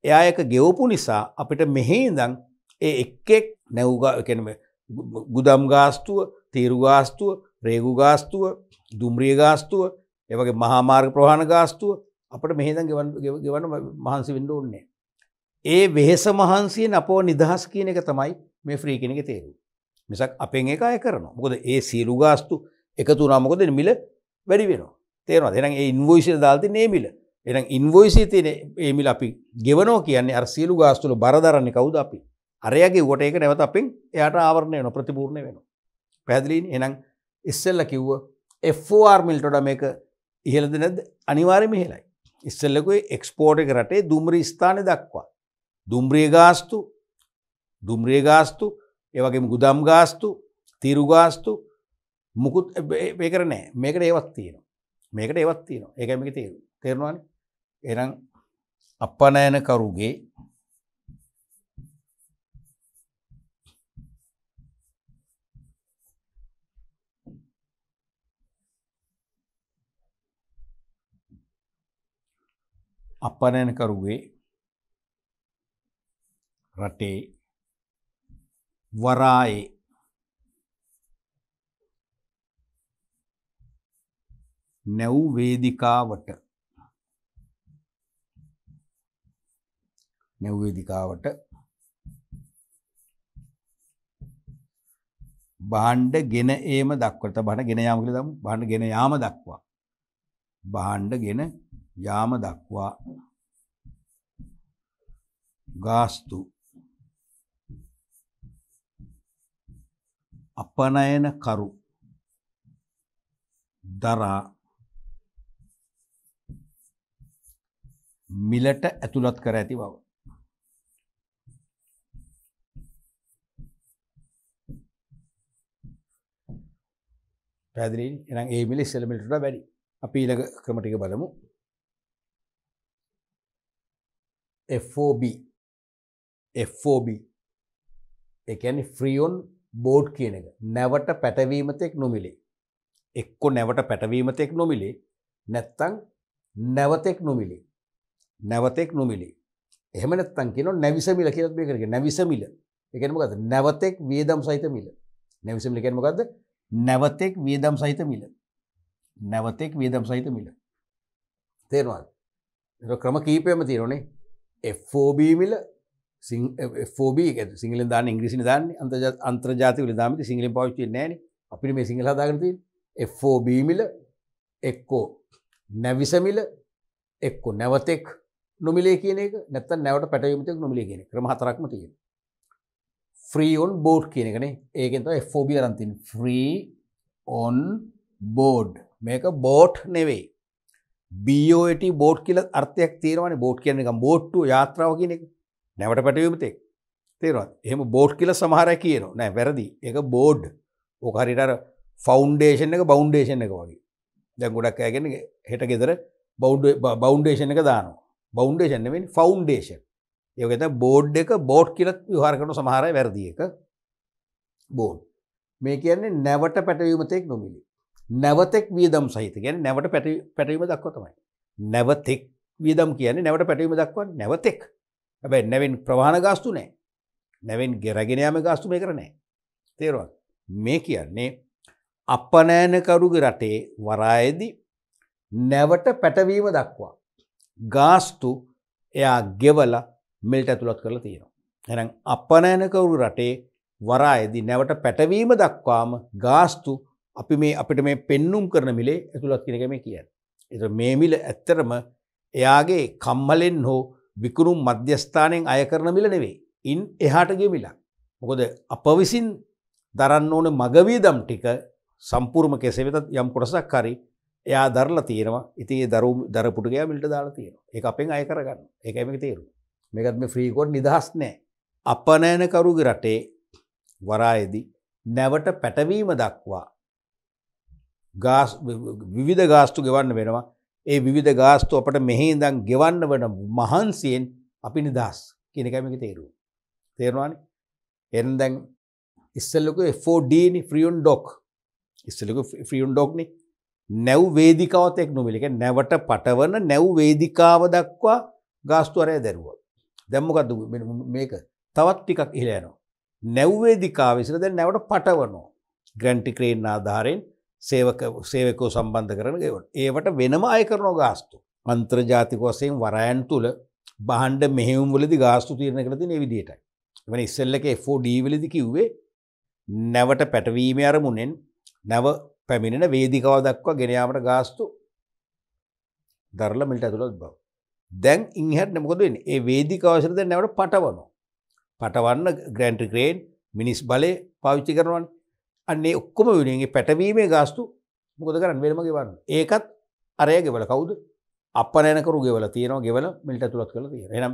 එයායක ගෙවපු නිසා අපිට මෙහෙහිදං ඒ එක්කෙක් නැව්ගැනම ගුදම් ගාස්තුව තීරු ගාස්තුව රේගු ගාස්තුව දුම්රිය ගාස්තුව එවගේ මහාමාර්ග ප්‍රහණ ගාස්තුව අපට මෙහෙදන් ගෙවන්න මහන්සි වෙන්ඩ ඕන්නේ. ඒ වෙහෙස මහන්සියෙන් අපෝ නිදහස් කියන එක තමයි මේ ෆ්‍රී කෙනෙක තේරු. මිසක් අපෙන් එක අය කරන මොකද ඒ සීරු ගාස්තු එකතු නාමකොද මිල වැඩි වෙන තේරවා දෙන ඒ ඉන්වෝයිසිය දාල්ති නේමිල එන ඉන්වෝයිසි තියන ඒමිල අපි ගෙවනෝ කියන්නේ අර සීලු ගාස්තුල බරදරන්නේ කවුද අපි අරයගේ වට එක නැවත අපෙන් එයට ආවරණය වන ප්‍රතිපූර්ණය වෙන. පැදිලීන් එනම් ඉස්සල්ල කිව්ව එෝආර්මිල්ටොඩ මේක ඉහලද නැද අනිවාර්යම ඉහලයි ඉස්සල්ලකුයි එක්ස්පෝර්ට් එක රටේ දුම්රී ස්ථානය දක්වා. දුම්රිය ගාස්තු දුම්රිය ගාස්තු ඒවගේ ගුදම් ගාස්තු තීරු ගාස්තු මුකුත් ඒ කරනෑ මේකට ඒවත් තියෙන මේකට ඒවත් තියෙන ඒකමික තේරු තේරවානි එනම් අපනෑනකරුගේ අපනයනකරුගේ රටේ වරායේ නැව් වේදිකාවට නැව්වේදිකාවට බාණ්ඩ ගෙන ඒම දක්වට බණ ගෙන යාම කියලා දමු බාණ්ඩ ගෙන යාම දක්වා බාණ්ඩ ගෙන යාම දක්වා ගාස්තු අපනයන කරු දරා මිලට ඇතුළත් කර ඇති බව පැදිලි එනම් ඒ මිලි සෙලමිලටට වැඩි අපි ඊළඟ ක්‍රමටික බලමු FOB FOB ඒ කියන්නේ ෆ්‍රීඔන් බෝඩ් කියන එක නැවට පැටවීම තෙක් නොමිලේ එක්ක නැවට පැටවීම තෙක් නොමිලේ නැත්තම් නැවතෙක් නොමිලේ නැවතෙක් නොමිලේ එහෙම නැත්තම් කියනවා නැවිසමිල කියලා මේක කියන්නේ නැවිසමිල ඒ කියන්නේ මොකද්ද නැවතෙක් වේදම් සහිත මිල නැවිසමිල කියන්නේ මොකද්ද නැවතෙක් වේදම් සහිත මිල නැවතෙක් වේදම් සහිත මිල තේරෙනවද ඒක ක්‍රම කීපයක්ම තියෙනවනේ එෝබීමිල ෝබ සිංහල දාන ඉංග්‍රිසි දාන්න අන්ත්‍රජාතික දාමති සිංහලින් පවච්චි නෑන අපි මේ සිංහල දාගරති එෝබීමිල එක්කෝ නැවිසමිල එක්කෝ නැවතෙක් නොමිලේ කියනෙක නැත නැවට පැටයුමතක් නොමිලේ කියන ක්‍රම හතරක්ම තියෙන ෆ්‍රීඔන් බෝඩ් කියනකන ඒකෙන්ත ෆෝබිය රන්තින් ෆ්‍රී ඔන් බෝඩ් මේක බෝට් නෙවෙයි බෝට බෝට් කියල අර්ථයක් තේරවන බෝට් කියන එක බෝට්ටු යාත්‍රාව කියන එක නැවට පැටයුමතෙක් තේරවත් එහම බෝට් කියල සමහර කියනවා නෑ වැරදි එක බෝඩ් ඕකහරිටර ෆෞන්ඩේෂන් එක බෞන්ඩේෂන් එක වගේ දැ ගොඩක් ඇගෙන හෙට ගෙදර බෞ් බෞන්ඩේෂන් එක දාන බෞන්ඩේෂන් මෙන් ෆෞන්ඩේෂන් යකත බෝඩ් එක බෝට් කියලත් විහාර කරනු සමහරය වැරදි එක බෝඩ් මේ කියන්නේ නැවට පැටයුමතෙක් නොමිලි නැවතෙක් වියදම් සහිත ගැන නැවට පැටවීම දක්වතමයි. නැවතෙක් වියදම් කියන්නේ නැවට පැටවීම දක්ව නැවතෙක් හැබැ නැවෙන් ප්‍රවාණ ගාස්තු නෑ නැවෙන් ගෙරගෙනයාම ගාස්තු මේ කරනෑ. තේරවා මේ කියන්නේ අපනෑනකරුග රටේ වරායදි නැවට පැටවීම දක්වා. ගාස්තු එයා ගෙවල මෙල්ට ඇතුළත් කරලා තියෙනවා. හැනම් අපනෑනකවුරු රටේ වරායදි නැවට පැටවීම දක්වාම ගාස්තු අපි මේ අපිට මේ පෙන්නුම් කරන මිලේ ඇතුළත් කෙනක මේ කියන්න. එ මේ මිල ඇත්තරම එයාගේ කම්මලෙන් හෝ විකුණුම් මධ්‍යස්ථානයෙන් අය කරන මිල නෙවේ. ඉන් එහාටගේ මිලා. මොකොද අප විසින් දරන්න ඕන මගවීදම් ටික සම්පූර්ම කෙසේවෙතත් යම් කොටසක් හරි එයා දරල තියෙනවා ඉති දරු දරපුටගයා මිට දාලා තියෙනවා එක අපෙන් අය කරගන්න එකම තේරු මේකත් මේ ෆ්‍රීකෝඩ් නිදහස් නෑ අපනෑනකරුග රටේ වරායේදී නැවට පැටවීම දක්වා ගාස් විවිධ ගාස්තු ගෙවන්න වෙනවා ඒ විවිධ ගාස්තු අපට මෙහින්දන් ගෙවන්න වන මහන්සියෙන් අපි නිදහස් කියනකමක තේරුම් තේරවාන එරදැන් ඉස්සල්ලක ෆෝඩීනි ෆ්‍රියුන් ඩොක් ඉස්සලක ෆ්‍රියුන් ඩොක්නි නැව් වේදිකාවත් එක් නොමිලික නැවට පටවන නැව් වේදිකාව දක්වා ගාස්තුවරය දැරුව දැම්මකක්ද මේක තවත් ටිකක් ඉලයනවා නැව්වේදිකා විසිර දැ නැවට පටවනෝ ග්‍රැන්ටික්‍රේන් ආධාරෙන් සේවක සේවකෝ සම්බන්ධ කරන ඒවට වෙනම අය කරනෝ ගාස්තු. මන්ත්‍රජාතික වසයෙන් වරයන් තුළ බහන්ඩ මෙහෙවම් වලදි ගාස්තු තීරණ කරති නෙවිදිටයි. වන ඉස්සල්ලක ෆෝඩ වලදි කිව්වේ නැවට පැටවීම අරමුණෙන් නැව පැමිණෙන වේදිකව දක්වා ගෙනයාමට ගාස්තු දරල මිට ඇතුළත් බව. දැන් ඉහට නමුකදෙන් ඒ වේදිකවසරද නැවට පටවනු. පටවන්න ග්‍රන්ටිග්‍රේන් මිනිස් බලය පාවිච්චි කරනවන් අන්නේ ඔක්කොම විලගේ පැටවීමේ ගාස්තු මොකද කරන්න වෙනම ගෙවන්න ඒකත් අරය ගෙවල කවුද අපනෑනකරු ගෙවල තියෙනවා ගෙවල මිල්ට තුළත් කළ තිය එනම්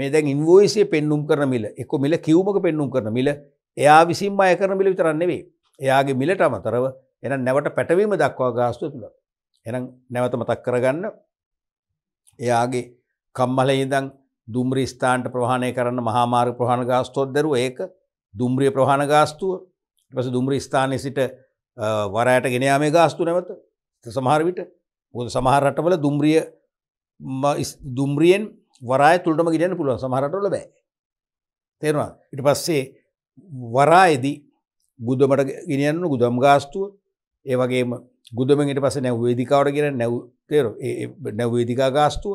මේ දැන් ඉන්වෝයිසේ පෙන්නුම් කරන මිල එක මිල කිව්මක පෙන්නුම් කරන මිල එයා විසින් අය කරන මිල විතරන්නෙවේ එයාගේ මිලට අමතරව එන නැවට පැටවීම දක්වා ගාස්තු තුළ එනම් නැවත මතක් කරගන්න එයාගේ කම්මල ඉදං දුම්්‍රී ස්ථාන්ට ප්‍රහණය කරන්න මහාමාර ප්‍රහණ ගාස්තෝත් දරු ඒක දුම්්‍රිය ප්‍රහණ ගාස්තුව පස දුම්ර ස්ථානය සිට වරයට ගෙනයාමේ ගාස්තු නැවත සමහරවිට බොද සමහරටවල දුම්රිය දුම්රියෙන් වරය තුළටම ගෙනන්න පුළුවන් සමහරටවල බෑ තේරවා ඉට පස්සේ වරායේදී බුදමට ගෙනයන්න ගුදම් ගාස්තුව ඒ වගේම ගුදමට පස නැව වේදිකාවට ගෙන නැව් තේර නැව වේදිකා ගාස්තුව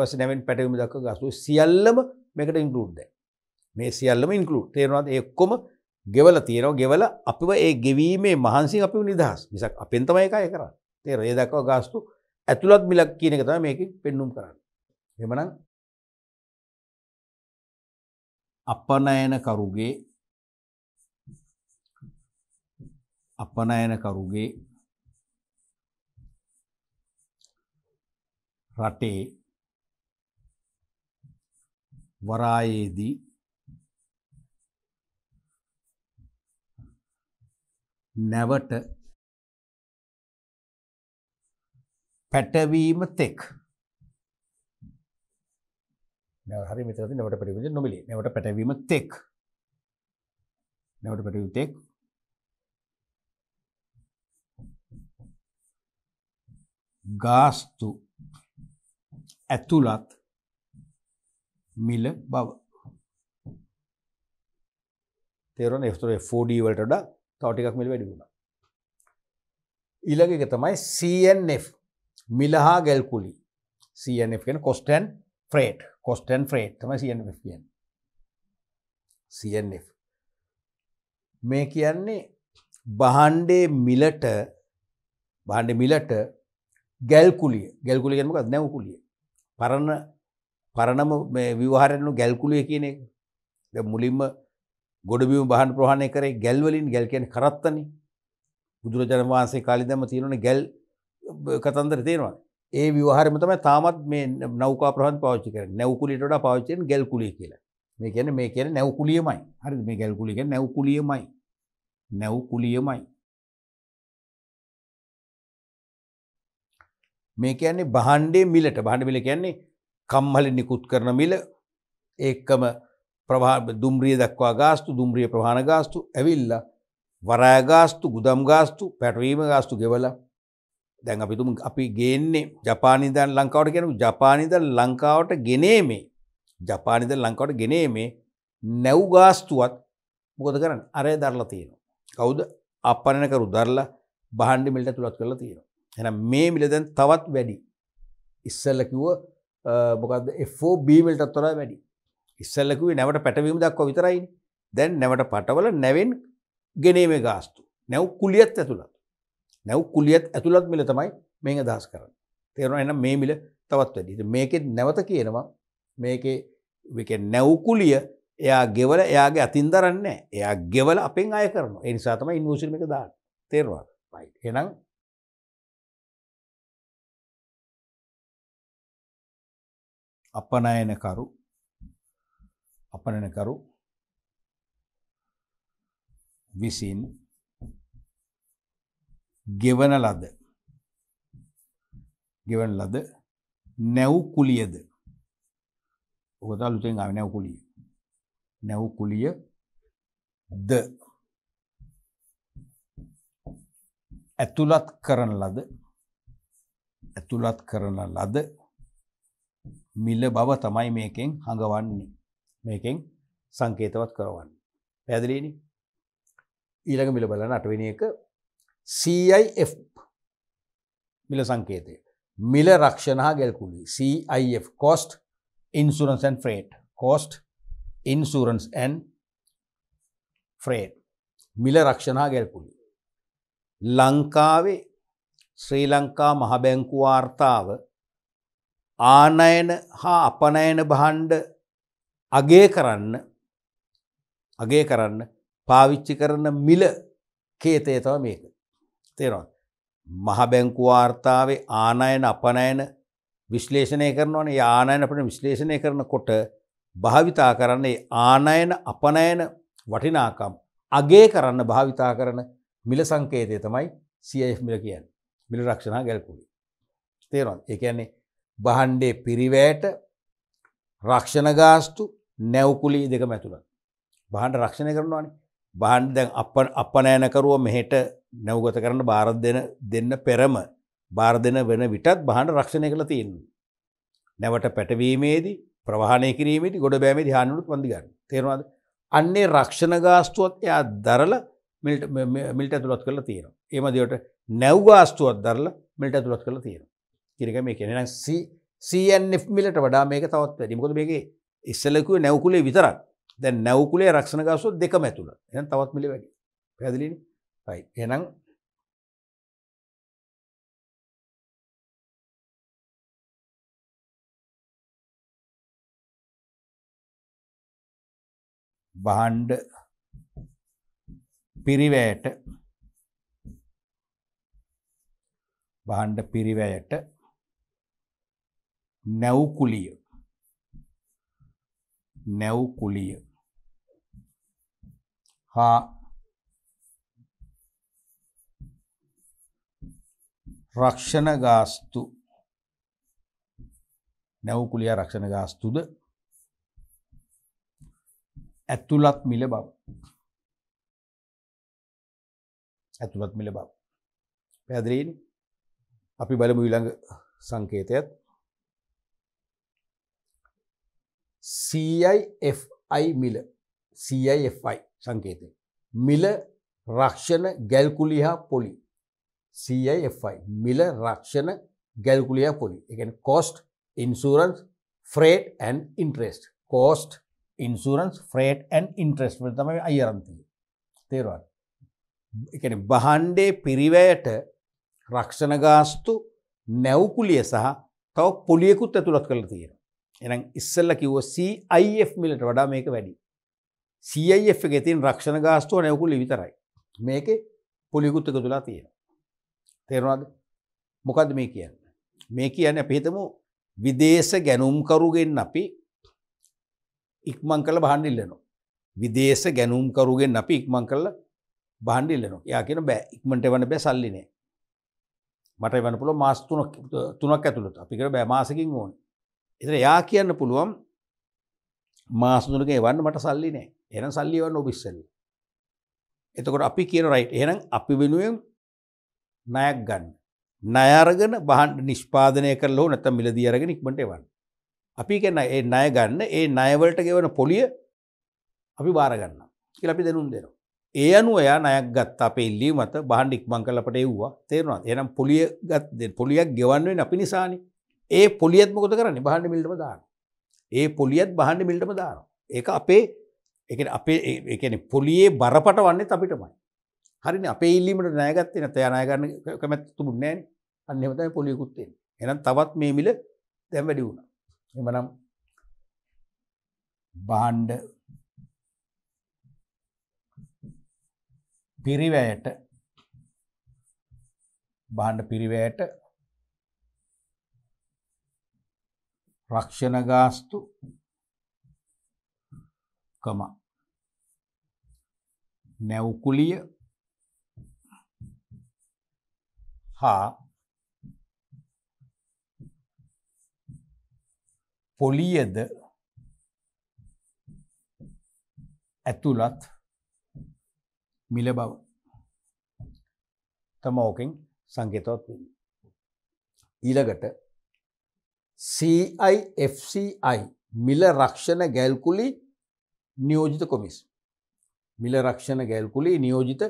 පස නැවෙන් පැටවීම දක් ගස්තුව සියල්ලම මේකට ඉන්කලුඩ්ද මේ සියල්ලම ඉන්කලු තේරවාත් එක්කොම ගෙවල තියෙනව ගෙවල අපිව ඒ ගෙවීමේ මහන්සින් අපිව නිදහස් මිසක් අපෙන් තමයි එකයි කරන්නේ. තේර ඒ දක්වා ගාස්තු ඇතුළත් මිලක් කියන එක තමයි මේකෙන් පෙන්눔 කරන්නේ. එහෙමනම් අපනයන කරුගේ අපනයන කරුගේ රටේ වරායේදී නැවට පැටවීම තෙක් හරි මෙත නවට පැටවීම නොමිලේ නැවට පැටවීම තෙක් නැවට පැටවීම තෙක් ගාස්තු ඇතුළත් මිල බව තේරන එස්තුර ෆෝඩී වලටඩා තවටිකක් මිල් වැඩි වුණා. ඊළඟ එක තමයි CNF මිලහා ගැල්කුලි CNF කියන කොස්ටන් ෆ්‍රේට් කොස්ටන් ෆ්‍රේට් තමයි CNF කියන්නේ. CNF මේ කියන්නේ බහන්ඩේ මිලට බහන්ඩ මිලට ගැල්කුලිය ගැල්කුලියමක නැවකුලිය පරණ පරණම විවාහරෙන්ු ගැල්කුලිය කියන එක මුලින්ම ගොඩබිම බහන් ප්‍රහණය කරේ ගැල්වලින් ගැල්කෙන් කරත්තන බුදුරජාණන් වහන්සේ කාලිදම තියෙනන ගැල් කතන්දර තියෙනවා ඒ විවාහරම තමයි තාමත් මේ නෞකා ප්‍රහන් පාච්චි කර නැවකුලිට පාච්චෙන් ගැල්කුලිය කියලා මේ කියන මේ කියන නැවකුලියමයි හරි මේ ගැල්කුලික නැවකුලියමයි නැවකුලියමයි මේ කියන්නේ බහන්්ඩේ මිලට බහඩ මිල කියන්නේ කම්හල නිකුත් කරන මිල ඒකම දුම්රිය දක්වා ගාස්තු දුම්රිය ප්‍රහණ ගාස්තු ඇවිල්ල වරෑගාස්තු ගුදම් ගාස්තු පැටවීම ගාස්තු ගෙවල දැන් අපිතුම අපි ගේන්නේ ජපානිදන් ලංකාවට ගැනු ජපානිද ලංකාවට ගෙනේමේ ජපානිද ලංකාවට ගෙනේමේ නැව් ගාස්තුවත් මොකද කරන්න අරය දරලා තියෙනවා කවුද අපනනකරු දරලා බහන්ඩි මිල්ට තුළත් කරලා තියෙනවා එන මේ මිලදැන් තවත් වැඩි ඉස්සල්ලකිව මොකද F4 බීමල්ටත් තොරා වැඩි ඉස්සල්ලකුවේ නැවට පැටවීම දක්ව විතරයි දැන් නැවට පටවල නැවෙන් ගෙනීමේ ගාස්තු නැව් කුලියත් ඇතුළත් නැව් කුලියත් ඇතුළත් මිල තමයි මේ අදහස් කරන්න තේරෙනවා එනම් මේ මිල තවත් වැඩි මේකෙත් නැවත කියනවා මේකේ විකේ නැව්කුලිය එයා ගෙවල එයාගේ අතින් දරන්නේ එයා ගෙවල අපෙන් අය කරනවා ඒ නිසා තමයි ඉන්වෝසිම් එක දාන්න තේරෙනවද right එහෙනම් අපනයන කරු අපනනකරු විසින් ගෙවන ලද ගෙවන ලද නැව් කුලියද ඔකතා ලුතෙන් ආව නැව් කුලිය නැව් කුලිය ද ඇතුළත් කරන ලද ඇතුළත් කරන ලද මිල බව තමයි මේකෙන් හඟවන්නේ මේකෙන් සංකේතවත් කරවන්න. පැදිලීනි ඊළඟ මිල බලන අටවෙන එක CIF මිල සංකේතය මිල රක්ෂණ හා ගැල්කුලි CIF cost insurance and freight cost insurance and freight මිල රක්ෂණ හා ගැල්කුලි ලංකාවේ ශ්‍රී ලංකා මහබැංකු වාර්තාව ආනයන හා අපනයන භණ්ඩ අගේ කරන්න අගේ කරන්න පාවිච්චි කරන මිල කේතය තව මේක. තේරවා. මහබැංකුවාර්තාවේ ආනයන අපනයන විශ්ලේෂණය කරනවන යානයන අපට විශ්ලේෂණය කරන කොට භාවිතා කරන්නේ ආනයන අපනයන වටිනාකම් අගේ කරන්න භාවිතා කරන මිල සංකේතය තමයි සF මිල කියන් මිල රක්ෂණ ගැල්කුලි. තේරවන් එකන්නේ බහන්්ඩේ පිරිවෑට රක්ෂණ ගාස්තු නැවකුලී දෙක මැතුළ. බහන්ඩ රක්ෂණය කරනවානි බහන්ඩ දැන් අප අපනෑනකරුව මෙහෙට නැවගත කරන්න භාරත් දෙන දෙන්න පෙරම භාර දෙන වෙන විටත් බහන්ඩ රක්ෂණය කළ තියෙන්. නැවට පැටවීමේදී ප්‍රවාහණය කිරීමට ගොඩ බෑම දිහානුට පඳිගන්න තේරවාද අන්නේ රක්ෂණ ගාස්තුවත් එයා දරල මිල්ට ඇතුළත් කළ තියෙන. ඒමදිවට නැව්ගාස්තුවත් දරල මිට ඇතුළත් කළ තියෙන. කිරික මේ කෙනෙන සී සF මිලට වඩා මේක තවත් වැඩිමකොද මේක ඉස්සලකුව නැවකුලේ විතරක් දැ නැවකුලේ රක්ෂණ ගසෝ දෙක මැතුළ එ තවත් මිලි වැඩි පැදිලින් යි එනම් බාණ්ඩ පිරිවෑට බාණ්ඩ පිරිවෑයට නැව්කුලිය නැව්කුලිය හා රක්ෂණ ගාස්තු නැව්කුලිය රක්ෂණ ගාස්තුද ඇතුළත් මිල බව ඇතුළත් මිල බව පැදරීන් අපි බලමු විළඟ සංකේතයත් CIFI මිල CIFI සංකේතය මිල රක්ෂණ ගැල්කුලි හා පොලි CIFI මිල රක්ෂණ ගැල්කුලිය පොලි එකන් cost insurance freight and interest cost insurance freight and interest තමයි අයරන්තිය තේරවා එකන බහන්්ඩේ පිරිවයට රක්ෂණගාස්තු නැවකුලිය සහ තව පොලියකුත් ඇතුළත් කළ තියෙන එනම් ඉස්සල්ල කිව්ව CIF මිලට වඩා මේක වැඩි CIF එක තින් රක්ෂණ ගාස්තුව නැවකුල විතරයි මේක පොලිකුත්තක තුලා තියෙන තේරවාද මොකද මේ කියන්න මේ කියන්න පේතමු විදේශ ගැනුම්කරුගෙන් අපි ඉක්මං කළ බහන්ඩිල්ලනවා විදේශ ගැනුම්කරුගෙන් අපි ඉක්මං කල්ල බහන්ඩිල්ලනවා යා කියන බෑ ඉක්මට වන බෑ සල්ලිනේ මට වන පුළ මාස්තුනක් තුනක් ඇතුළට අපිකර බෑ මාසකින් ඕනේ එතන යා කියන්න පුළුවන් මාසුදුරගේ වන්න මට සල්ලි නෑ එනම් සල්ලි වන්න ඔබිස්සල්ල එතකොට අපි කියන රයිට් එනම් අපි වෙනුවෙන් නයක් ගන්න නයාරගෙන බහන්ඩ නිෂ්පාදනය කරලෝ නැත මිලදී අරගෙන ඉක්මට එවන්න අපි කැන ඒ නය ගන්න ඒ නයවලට ගෙවන පොලිය අපි බාරගන්න කියල අපි දෙනුම් දෙනවා ඒ අනුව එයා නයක් ගත් අප ඉල්ලී මත බහන්ඩික් මං කලපට එව්වා තේරවා එනම් පොලිය ගත් පොලියක් ගෙවන්නේ අපි නිසානේ ඒ පොලියත් මොකද කරන්න බහන්ඩ මිල්ටම දාන. ඒ පොලියත් බහන්ඩ මිල්ටම දාන. ඒක අපේ එක අපේ එකන පොලියේ බරපට වන්නේ අපිටමයි. හරින අපේ ඉල්ලීමට නෑගත්තෙන තයනායගන්න කැමැත්තු මුන්නෑන් අන්නෙමතයි පොලියකුත්තයෙන් එනම් තවත් මේ මිල දැම් වැඩි වුණ. එමනම් බාණ්ඩ පිරිවෑයට බාණ්ඩ පිරිවෑයට රක්ෂණ ගාස්තු කම නැවකුලිය හා පොලියද ඇතුළත් මිල බව තම ඕකෙන් සංකේතවත් වෙන්නේ ඊළඟට CIFCI මිල රක්ෂණ ගැල්කුලි නියෝජිත කොමිස්. මිල රක්ෂණ ගැල්කුලි නියෝජිත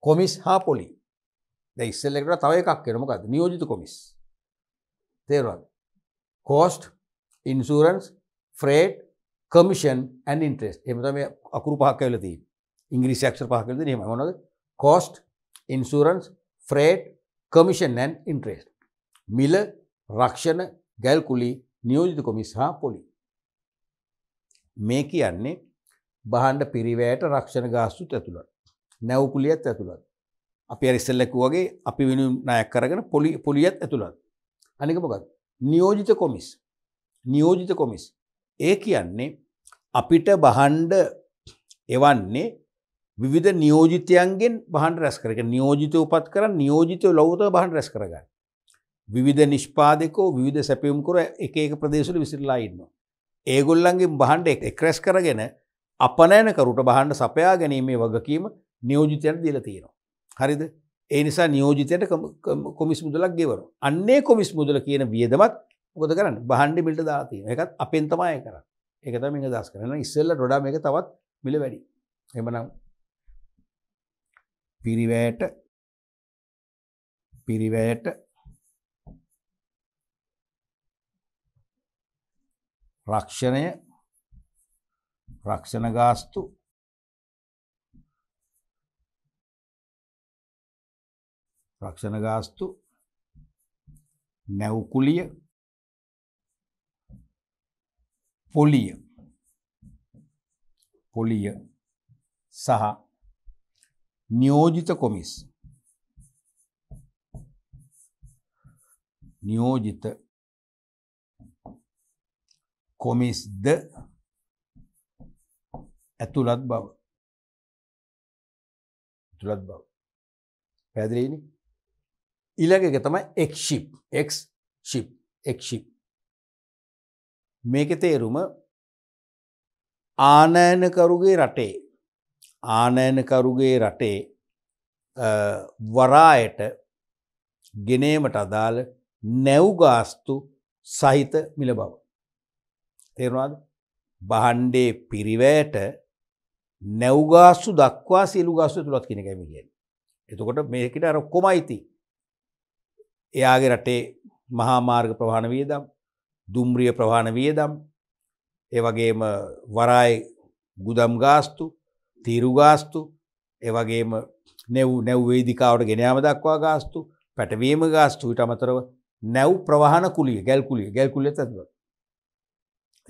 කොමිස් හා පොලි ඉස්සල්ලෙකට තව එකක් කරමකද නියෝජිත කොමිස්. තේරවාද. Cost insurance freight commission and interest එමතම අකුරු පහක්කවලති ඉංග්‍රීසි ක්ෂ පහකලද නීම මොනද cost insurance freight commission and interest මිල රක්ෂණ ගැල්කුලි නියෝජිත කොමිස් හා පොලි. මේ කියන්නේ බහන්ඩ පිරිවෑට රක්ෂණ ගාස්තුත් ඇතුළත්. නැවකුලියත් ඇතුළත්. අපි අරිස්සල්ලැකු වගේ අපි වෙන නයක් කරගෙන පොලි පොලියත් ඇතුළත්. අනික මොකක් නියෝජිත කොමිස් නියෝජිත කොමිස්. ඒ කියන්නේ අපිට බහන්ඩ එවන්නේ විවිධ නියෝජිතයන්ගෙන් බහන්ඩ රැස් කරක නියෝජිත උපත් කර නියෝජිත ලොවත බහන්ඩ රැස් කරගන්න. විධ නිෂ්පාදකෝ විධ සැපියම්කර එක ඒක ප්‍රදේශල විසිරලා ඉන්න. ඒගොල්ලන්ගේ බහන්ඩ එක්රැස් කරගෙන අපනෑනකරුට බහන්ඩ සපයා ගැනීමේ වගකීම නියෝජිතයන් දිල තියෙනවා. හරිද ඒ නිසා නියෝජිතයට කොමිස් මුදලක් ගෙවරු අන්නේ කොමිස් මුදල කියන වියදමත් ගොද කරන්න බහන්ඩි මිල්ට දාතිය එකත් අපෙන් තමයි කර එකත මේක දස් කරන ඉස්සල්ල ොඩා මේක තවත් මිල වැඩි එමනම් පිරිවෑට පිරිවෑට රක්ෂණය රක්ෂණ ගාස්තු රක්ෂණ ගාස්තු නැවකුලිය පොලිය පොලිය සහ නියෝජිත කොමිස් නියෝජිත කොමිස් ද ඇතුළත් බව තුළත් බව පැදරෙන ඉලගක තමයි එක්ෂිප් එක් ශිප් එක්ෂිප් මේක තේරුම ආනයනකරුගේ රටේ ආනයනකරුගේ රටේ වරායට ගෙනීමට අදාළ නැව්ගාස්තු සහිත මිල බව තේරවාද බහන්්ඩේ පිරිවෑට නැව්ගාස්සු දක්වා සියලු ගස්සු තුළත් කෙන කැමිගෙන්. එතකොට මේකට අර කොමයිති. එයාගේ රටේ මහාමාර්ග ප්‍රහණ වියදම් දුම්රිය ප්‍රහණ වියදම් ඒවගේම වරායි ගුදම් ගාස්තු තීරුගාස්තු ඒවගේම නැව් නැව් වේදිකාවට ගෙනයාම දක්වා ගාස්තු පැටවීම ගාස්තුට අමතරව නැව් ප්‍රවාහන කුලිය ගැල්කුලිය ගැල්කුලිය ඇත්ව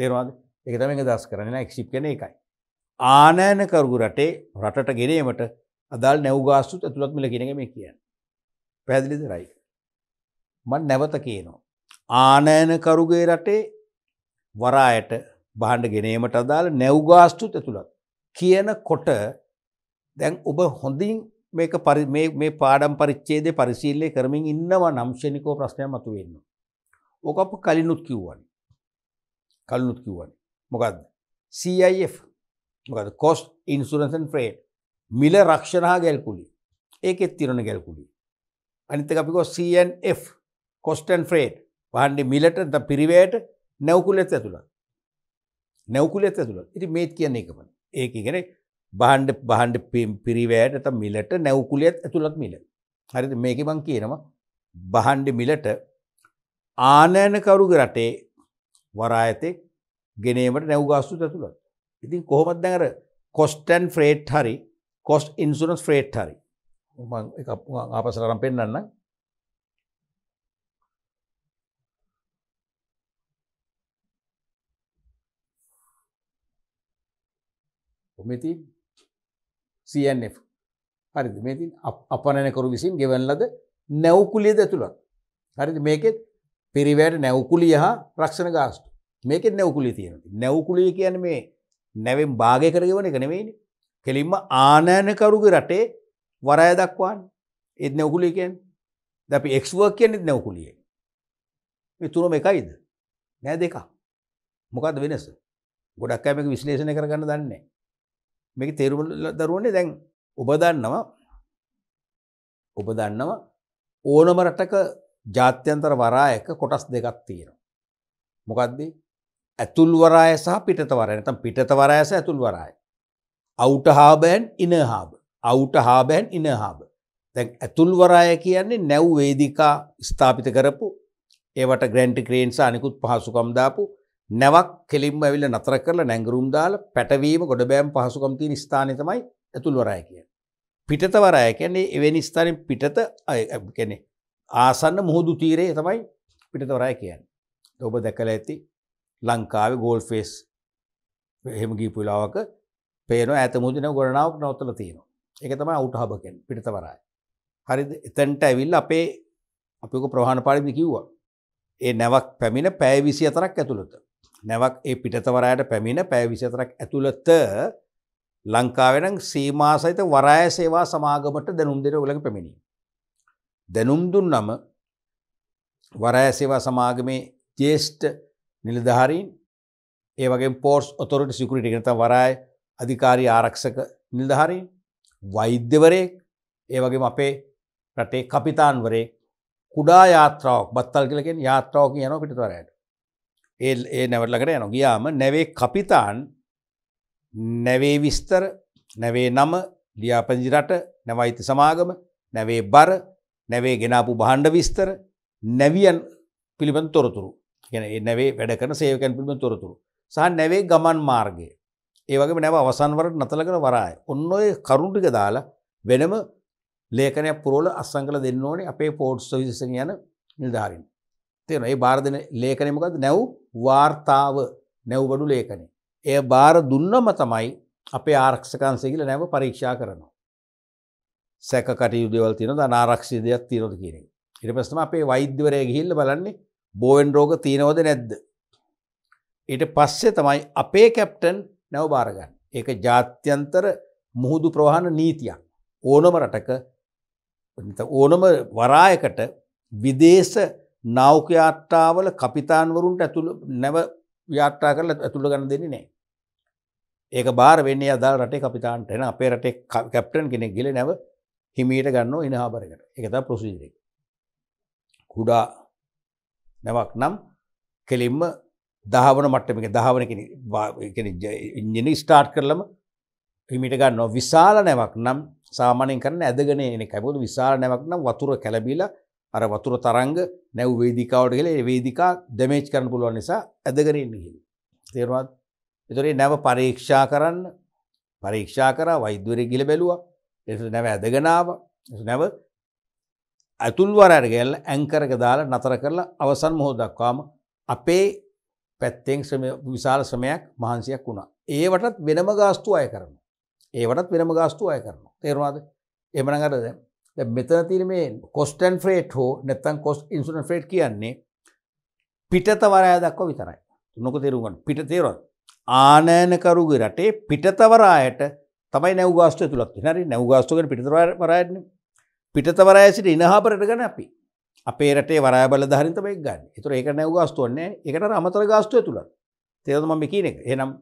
තේරවාද එක තම එක දස් කරන එක්ෂිප් කන එකයි. ආනෑනකරගු රටේ රටට ගෙනීමට අදල් නැව්ගාස්තුත් ඇතුළත් මිල කෙනග මේ කියන්න. පැදිලිද රයි. මන් නැවත කියනවා. ආනෑනකරුගේ රටේ වරායට බාණ්ඩ ගෙනීමට අදාළ නැව්ගාස්තුත් ඇතුළත්. කියන කොට දැන් ඔබ හොඳින් මේක පරි මේ පාඩම් පරිච්චේද පරිශීල්ලය කරමින් ඉන්නව නම්ශනිකෝ ප්‍රශ්නය මතුවෙන්න. ඕක අප කලිනුත් කිව්වන්. කල්ලුත් කිව්වන මොකක්ද CIF මොකද කොස් ඉන්සුරන්සන් ෆ්‍රේට් මිල රක්ෂණහා ගැල්කුලි ඒකෙත් තිරණ ගැල්කුලි අනිත අපිකෝ CNF කොස්ටන් ෆ්‍රේට් වහන්ඩි මිලට පිරිවයට නැවකුලෙත් ඇතුළ නැවකුලෙත් ඇතුළ ඉති මේත් කියන්නේ එකමන ඒකගෙන බහන්ඩ බහන්ඩ පිම් පිරිවෑට ත මිලට නැවකුලියත් ඇතුළත් මිල හරි මේක බං කියනවා බහන්ඩ මිලට ආනෑනකවරුග රටේ වරායතෙක් ගෙනීමට නැව් ගාස්තු ඇතුළත්. ඉතින් කොහොමත් දැඟර කොස්ටන් ෆ්‍රේට් හරි කොස් ඉන්සුරන්ස් ෆ්‍රේට් හරි ආපසරම් පෙන්න්න මෙති CNF හරිද මේතින් අපනනකරු විසින් ගෙවන්ලද නැව්කුලියද ඇතුළත් හරිද මේකෙත් පිරිවැයට නැවකුලිය හා රක්ෂණ ගාස්තු මේක නැවකුලි තියෙන නැවකුලිය කියන මේ නැවෙන් භාගය කරගවන එක නෙවෙයිනි කෙලින්ම ආනෑනකරුග රටේ වරය දක්වාන් ඒත් නැවකුලිකෙන් දැපි එක්ස්ුවක් කියන්නෙත් නැවකුලිය තුරම එකයිද නෑ දෙක මොකද වෙනස ගොඩක් අෑමක විශ්ලේෂණය කරගන්න දන්නේ මේක තේරුම දරුවන්නේ දැන් ඔබදන්නවා ඔබ දන්නවා ඕනම රටක ජාත්‍යන්තර වරායක කොටස් දෙකක් තියෙනවා. මොකක්ද ඇතුල් වරාය සහ පිටත වරය නැතම් පිටත වරාය සහ ඇතුල් වරාය. අවුට හාබෑන් ඉන හාබ අවුට හාබෑන් ඉන හාබ දැන් ඇතුල් වරාය කියන්නේ නැව් වේදිකා ස්ථාපිත කරපු ඒවට ග්‍රන්ටි ක්‍රේන්සා අනිකුත් පහසුකම් දාපු නැවක් කෙලින්ම ඇවිල්ල නතර කරලා නැංගරුම් දාලා පැටවීම ගොඩබෑම් පහසුකම් තියෙන ස්ථානය තමයි ඇතුල් වරාය කියන්නේ. පිටත වරාය කියන්නේ එවැනි ස්ථානෙ පිටත කියන්නේ ආසන්න මුහුදු තීරයේ තමයි පිටතවරය කියන්න. ඔබ දැකල ඇති ලංකාව ගෝල් ෆේස් එහෙම ගීපුලාවක පේන ඇත මුදින ගොඩනාවක් නොත්තල තියෙනවා. එක තම අවුටහබකෙන් පිටතවරයි. හරි එතැන්ට ඇවිල් අපේ අපික ප්‍රහණ පාලිදි කිව්වා. ඒ නැවක් පැමිණ පෑවිසි අතරක් ඇතුළත. නැවක් ඒ පිටතවරයට පැමිණ පෑවිසි අතරක් ඇතුළත ලංකාවෙනම් සීමාසහිත වරාය සේවා සමාගමට දැනුම් දෙර උලක පැමිණීම. දැනුම් දුන්නම වරෑ සේවා සමාගමේ ජේෂ්ඨ නිලධාරීන් ඒ වගේ පෝර්ස් ඔතොරට සිකුරිට ගෙනත වරාය අධිකාරී ආරක්ෂක නිල්ධාරීන් වෛද්‍යවරයෙක් ඒ වගේම අපේ රටේ කපිතාන්වරේ කුඩා යාත්‍රාවක් බත්තල් කලකෙන් යාත්‍රාවක යන පිටවරයට ඒ ඒ නැවටලකට යන ගියාම නැවේ කපිතාන් නැවේ විස්තර නැවේ නම ලියාපදිරට නැවයිති සමාගම නැවේ බර නැවේ ගෙනාපු බහන්්ඩ විස්තර නැවියන් පිළිබඳ තොරතුරු ගැන නැවේ වැඩ කරන සේවකැන් පිළිබඳ තොරතුරු සහ නැවේ ගමන් මාර්ගය ඒවගේ නැව අවසන්වරට නතල කර වරාය ඔන්න ඔය කරුණටික දාලා වෙනම ලේකනයක් පුරෝල අස්සංකල දෙන්න ඕනේ අපේ පෝට්ස් විස යන නිධාරින් තියෙන ඒ බාර දෙන ලේකනමකද නැව් වාර්තාව නැව්බඩු ලේකනේ එය බාර දුන්නම තමයි අපේ ආරක්ෂකන්සේගල නැව පරීක්ෂා කරනවා සැක කටයුදවල් තියනද අනාරක්ෂි දෙයක් තියනොද කියනෙ. ඉට පස්සම අපේ වෛද්‍යවරය ගිහිල්ල බලන්නේ බෝවෙන් රෝග තියනවද නැද්ද. ඊට පස්සේ තමයි අපේ කැප්ටන් නැව බාරගන්න. ඒක ජාත්‍යන්තර මුහුදු ප්‍රවාහන නීතියක්. ඕනම රටක ඕනම වරායකට විදේශ නෞකයාට්ටාවල කපිතාන්වරුන්ට ඇතුළ නැව යාට්ටා කරල ඇතුළ ගන්න දෙන්නේ නෑ. ඒක බාර වෙන්නේ අදාල් රටේ කපිතාන්ට එන අපේ රටේ කැප්ටන් කෙනෙක් ගිල නැව හිමීට ගන්න එන හාබරකට එකත ප්‍රසිීරෙක් කුඩා නැවක් නම් කෙලින්ම දහවන මට්ටමික දහවන ඉජන ස්ටාර්ට් කරලම හිමිට ගන්න විශාල නැවක් නම් සාමානෙන් කරන ඇදගෙන එන කැබුදු විශාල නැවක් නම් වතුර කැලබිල අර වතුර තරංග නැව් වේදිකාවට කළ වේදිකා දැමේච් කරන පුළුවන් නිසා ඇදගෙනන්නහි. තේරවාත් එතුරේ නැව පරීක්ෂා කරන්න පරීක්ෂා කර වෛද්‍යවරය ගිල බැලවා එස නැව ඇදගෙනාව නැව ඇතුල්වර ඇරගෙල්ල ඇංකරක දාල නතර කරලා අවසන් මොහෝ දක්වාම අපේ පැත්තෙන් විශාල ශ්‍රමයක් මහන්සියක් වුණා. ඒවටත් වෙනම ගාස්තු අය කරන. ඒවටත් වෙනම ගාස්තු අය කරන. තේරවාද එමනඟටද මෙතන තිර මේ කොස්ටන් ෆ්‍රේට් හෝ නැත්තන් කොස් ඉන්සුන ෆ්‍රේට් කියන්නේ පිටතවරය දක්ව විතරයි. නොක තේරුවන් පිට තේරවත් ආනෑනකරුගේ රටේ පිටතවරායට තමයි නැව්ගාස්ට තුළක් හරි නැව්ගාස්ටකන පිටවරයන පිටතවරය සිට ඉනහාපරට ගන අපි අපේ රටේ වරබල ධරිතමයි ගන්න තුර ඒක නැව්ගාස්තුවන්නේ එකට අමතර ගාස්තුවය තුළ තේරම මි කියන එක එනම්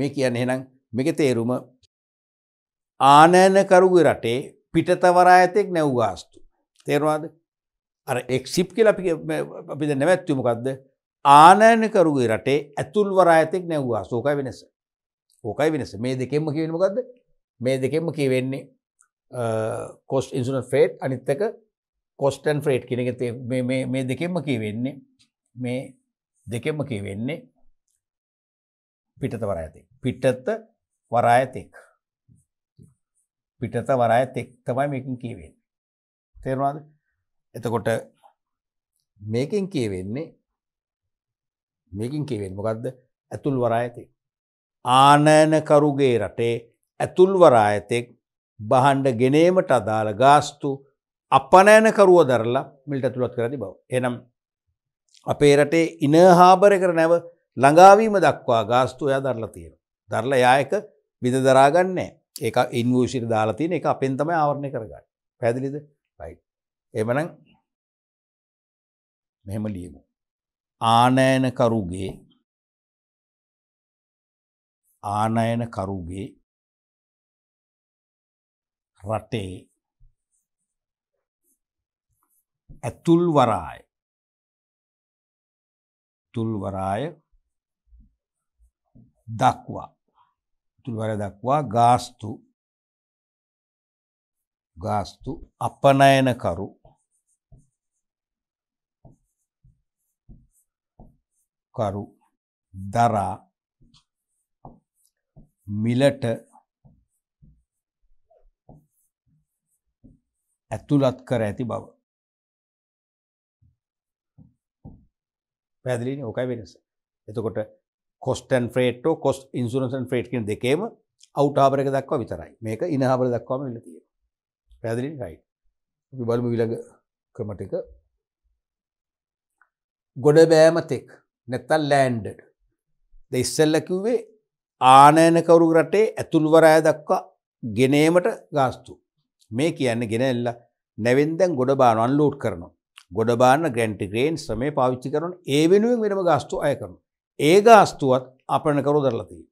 මේ කියන්න එනම් මේක තේරුම ආනෑනකරුග රටේ පිටතවරාඇතෙක් නැව්ගාස්තු තේරවාද අර එක්සිප් කියල අපි අපිද නැවැත්වමකක්ද ආනෑනකරුගේ රටේ ඇතුල්වරාඇතෙක් නැව්වා සෝකයි වෙනස ඕකයි වෙනස මේ දෙකෙන්ම කියවෙන මොකක්ද මේ දෙකෙන්ම කියවෙන්නේ කොස්ට ඉන්සුන ෆේට් අනිත්තක කොස්ටන් ෆ්‍රේට් කෙනෙක මේ දෙකෙන්ම කියවෙන්නේ මේ දෙකෙන්ම කියවෙන්නේ පිටත වර ඇති පිටත්ත වරා ඇතෙක් පිටත වරා ඇතෙක් තමයි මේකින් කියවෙන්නේ තේරවාද එතකොට මේකින් කියවෙන්නේ මේකින් කියවෙන් මොකක්ද ඇතුල් වරා ඇතෙක් ආනයනකරුගේ රටේ ඇතුල්වරායතෙක් බහන්ඩ ගෙනීමට අදාළ ගාස්තු අපනෑනකරුව දරලා මිල්ට ඇතුළත් කරති බව. එනම් අපේ රටේ ඉන හාබර කර නැව ළඟාවීම දක්වා ගාස්තු ඔයා දරලා තියෙන. දරල යායක විද දරාගන්නේ ඒ ඉන්වූෂිර දාලතින එක අපෙන් තම ආවරණය කරගන්න පැදිලිද රයි්. එමන මෙහෙම ලියමු. ආනෑනකරුගේ ආනයන කරුගේ රටේ ඇතුල්වරාය තුල්වරාය දක්වා තුල්වර දක්වා ගාස්තු ගාස්තු අපනයනකරු කරු දරා මිලට ඇතුළත් කර ඇති බව. පැදිලින ඕකයි වෙනස. එතකොට කොස්ටන් ෆ්‍රේට්ටෝ කොස් ඉන්සුරන්සන් ෆ්‍රේට්කින් දෙකේම අවටාබරක දක්වා විතරයි මේක ඉනහාබර දක්වාම වෙල තිය. පැදිලින් රයි. අපි බලමු විලග ක්‍රමටික ගොඩ බෑමතෙක් නැත්තල් ලෑන්ඩඩ ද ඉස්සල්ල කිව්වේ ආනයනකවරු රටේ ඇතුල්වරය දක්වා ගෙනීමට ගාස්තු. මේ කියන්න ගෙනල්ල නැවින්දැන් ගොඩබාන අන්ලෝඩ් කරන. ගොඩබාන්න ග්‍රැන්ටිග්‍රේන් ශ්‍රමය පාවිච්චි කරන ඒ වෙනුවෙන් වෙනම ගාස්තු අය කරන. ඒ ගාස්තුවත් අපනකරු දරලතිී.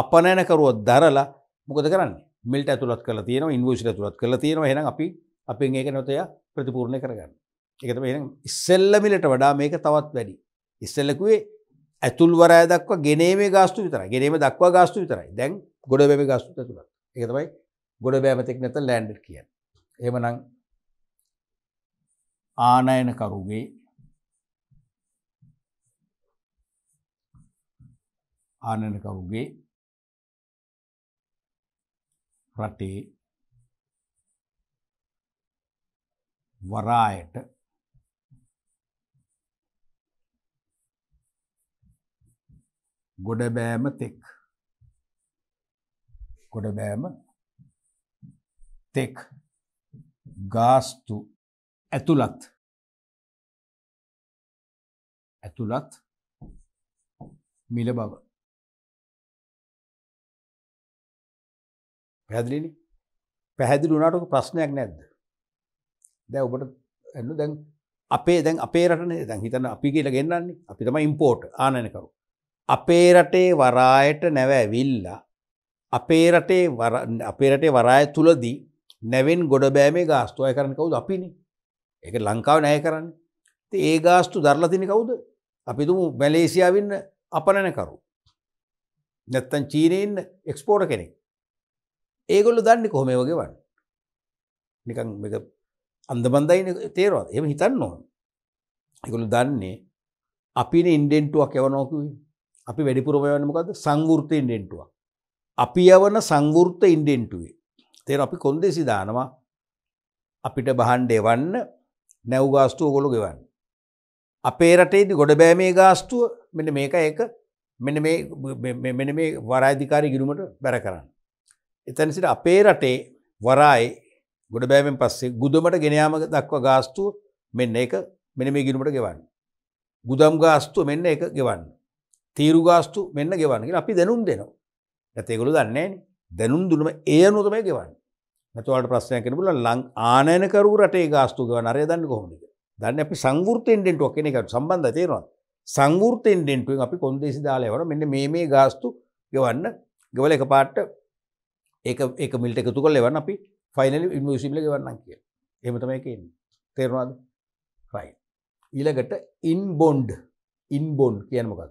අපනෑනකරුවත් දරලා මොකද කරන්න මිල්ට ඇතුළත් කල තියන ඉන්වෂ ඇතුළත් කල තියෙන හෙන අපි අපි ඒක නොතය ප්‍රතිපූර්ණය කරගන්න. එකතම ඉස්සෙල්ල මිලට වඩා මේක තවත් වැඩි. ඉස්සෙල්ලකුවේ ඇතුල්වරය දක්වා ගෙනේ ගාස්තු විතර ගෙනීම දක්වා ගාස්තු විතරයි දැන් ගොඩ බැම ගස්තු තුළ එකතමයි ගොඩ බෑමතෙක් නැත ලෑන්ඩ් කිය එමනං ආනයන කරුගේ ආනන කරුගේ රටේ වරායට ගොඩබෑම තෙක් ගොඩබෑම තෙක් ගාස්තු ඇතුළත් ඇතුළත් මිල බව පැදිලිනි පැහැදිලි වුණාටක ප්‍රශ්නයක් නැද්ද දැ ඔබට ඇන්න දැන් අපේ දැන් අපේ රටන දැන් හිතන අපි කියලා ගෙන්න්නන්නේ අපි තම ඉම්පෝට් ආනනකරු අපේ රටේ වරායට නැව ඇවිල්ලා අපේ රටේ අපේ රටේ වරාය තුළදී නැවෙන් ගොඩබෑමේ ගාස්තු අය කරන්න කවුද අපිනි ඒක ලංකාව නෑ කරන්න ඒ ගාස්තු දරලතින කවුද අපිතුම මැලේසියාවන්න අපනනකරු නැත්තන් චීනයෙන් එක්ස්පෝර්ට කෙනෙක් ඒගොල්ල දන්නේ කොහොමේ වගේ වන් නිකන් මේක අන්දබන්දයින තේරවා එම හිතන්න ඕන එකළු දන්නේ අපින ඉන්ඩෙන්ටුවක් එවනෝකුවේ අපි වැඩිපුරමයවන්න මොකද සංවෘත ඉන්ඩෙන්ටුව. අපි යවන සංවෘත ඉන්ඩෙන්ටුවේ. තෙර අපි කොන්දෙසි දානවා අපිට බහන්ඩ එවන්න නැව් ගාස්තුව ගොළු ගෙවන්න. අපේ රටේදි ගොඩ බෑමේ ගාස්තුව මෙන මේක ඒක මෙන මේ වරාධිකාරය ගිරුමට බැර කරන්න. එතැන සිට අපේ රටේ වරායි ගොඩ බෑමෙන් පස්සේ ගුදමට ගෙනයාම දක්වා ගාස්තුව මෙන්න එක මෙන මේ ගිරුමට ගෙවන්න. ගුදම් ගාස්තුව මෙන්න එක ගෙවන්න. තීරුගාස්තු මෙන්න ගෙවන්නගෙන අපි දැනුම් දෙනවා ඇතෙකුළු දන්නේ දැනුම් දුනම ඒ නොතමය ගෙවන්න නැතුවට ප්‍රශ්නය කෙනපුල ලං ආනයනකරු රටේ ගාස්තු ගවන අරය දන්න කොහොමි දන්න අපි සංගෘතෙන්ඩෙන්ටුවක් කෙන එකට සම්බන්ධ තේරවා සංගෘතෙන්ඩෙන්ටුවෙන් අපි කොන්දේසි දාලයවට මෙන්න මේ මේ ගාස්තු ගෙවන්න ගෙවල එක පාට්ට ඒ මිල්ට එකතු කල් එවන්න අපි ෆයිනල ඉන්වසිල්ල ගවන්න කිය එමතමයි කියන්නේ තේරවාද රයි ඊළඟට ඉන් බොන්ඩ් ඉන් බොන්ඩ් කියනමකක්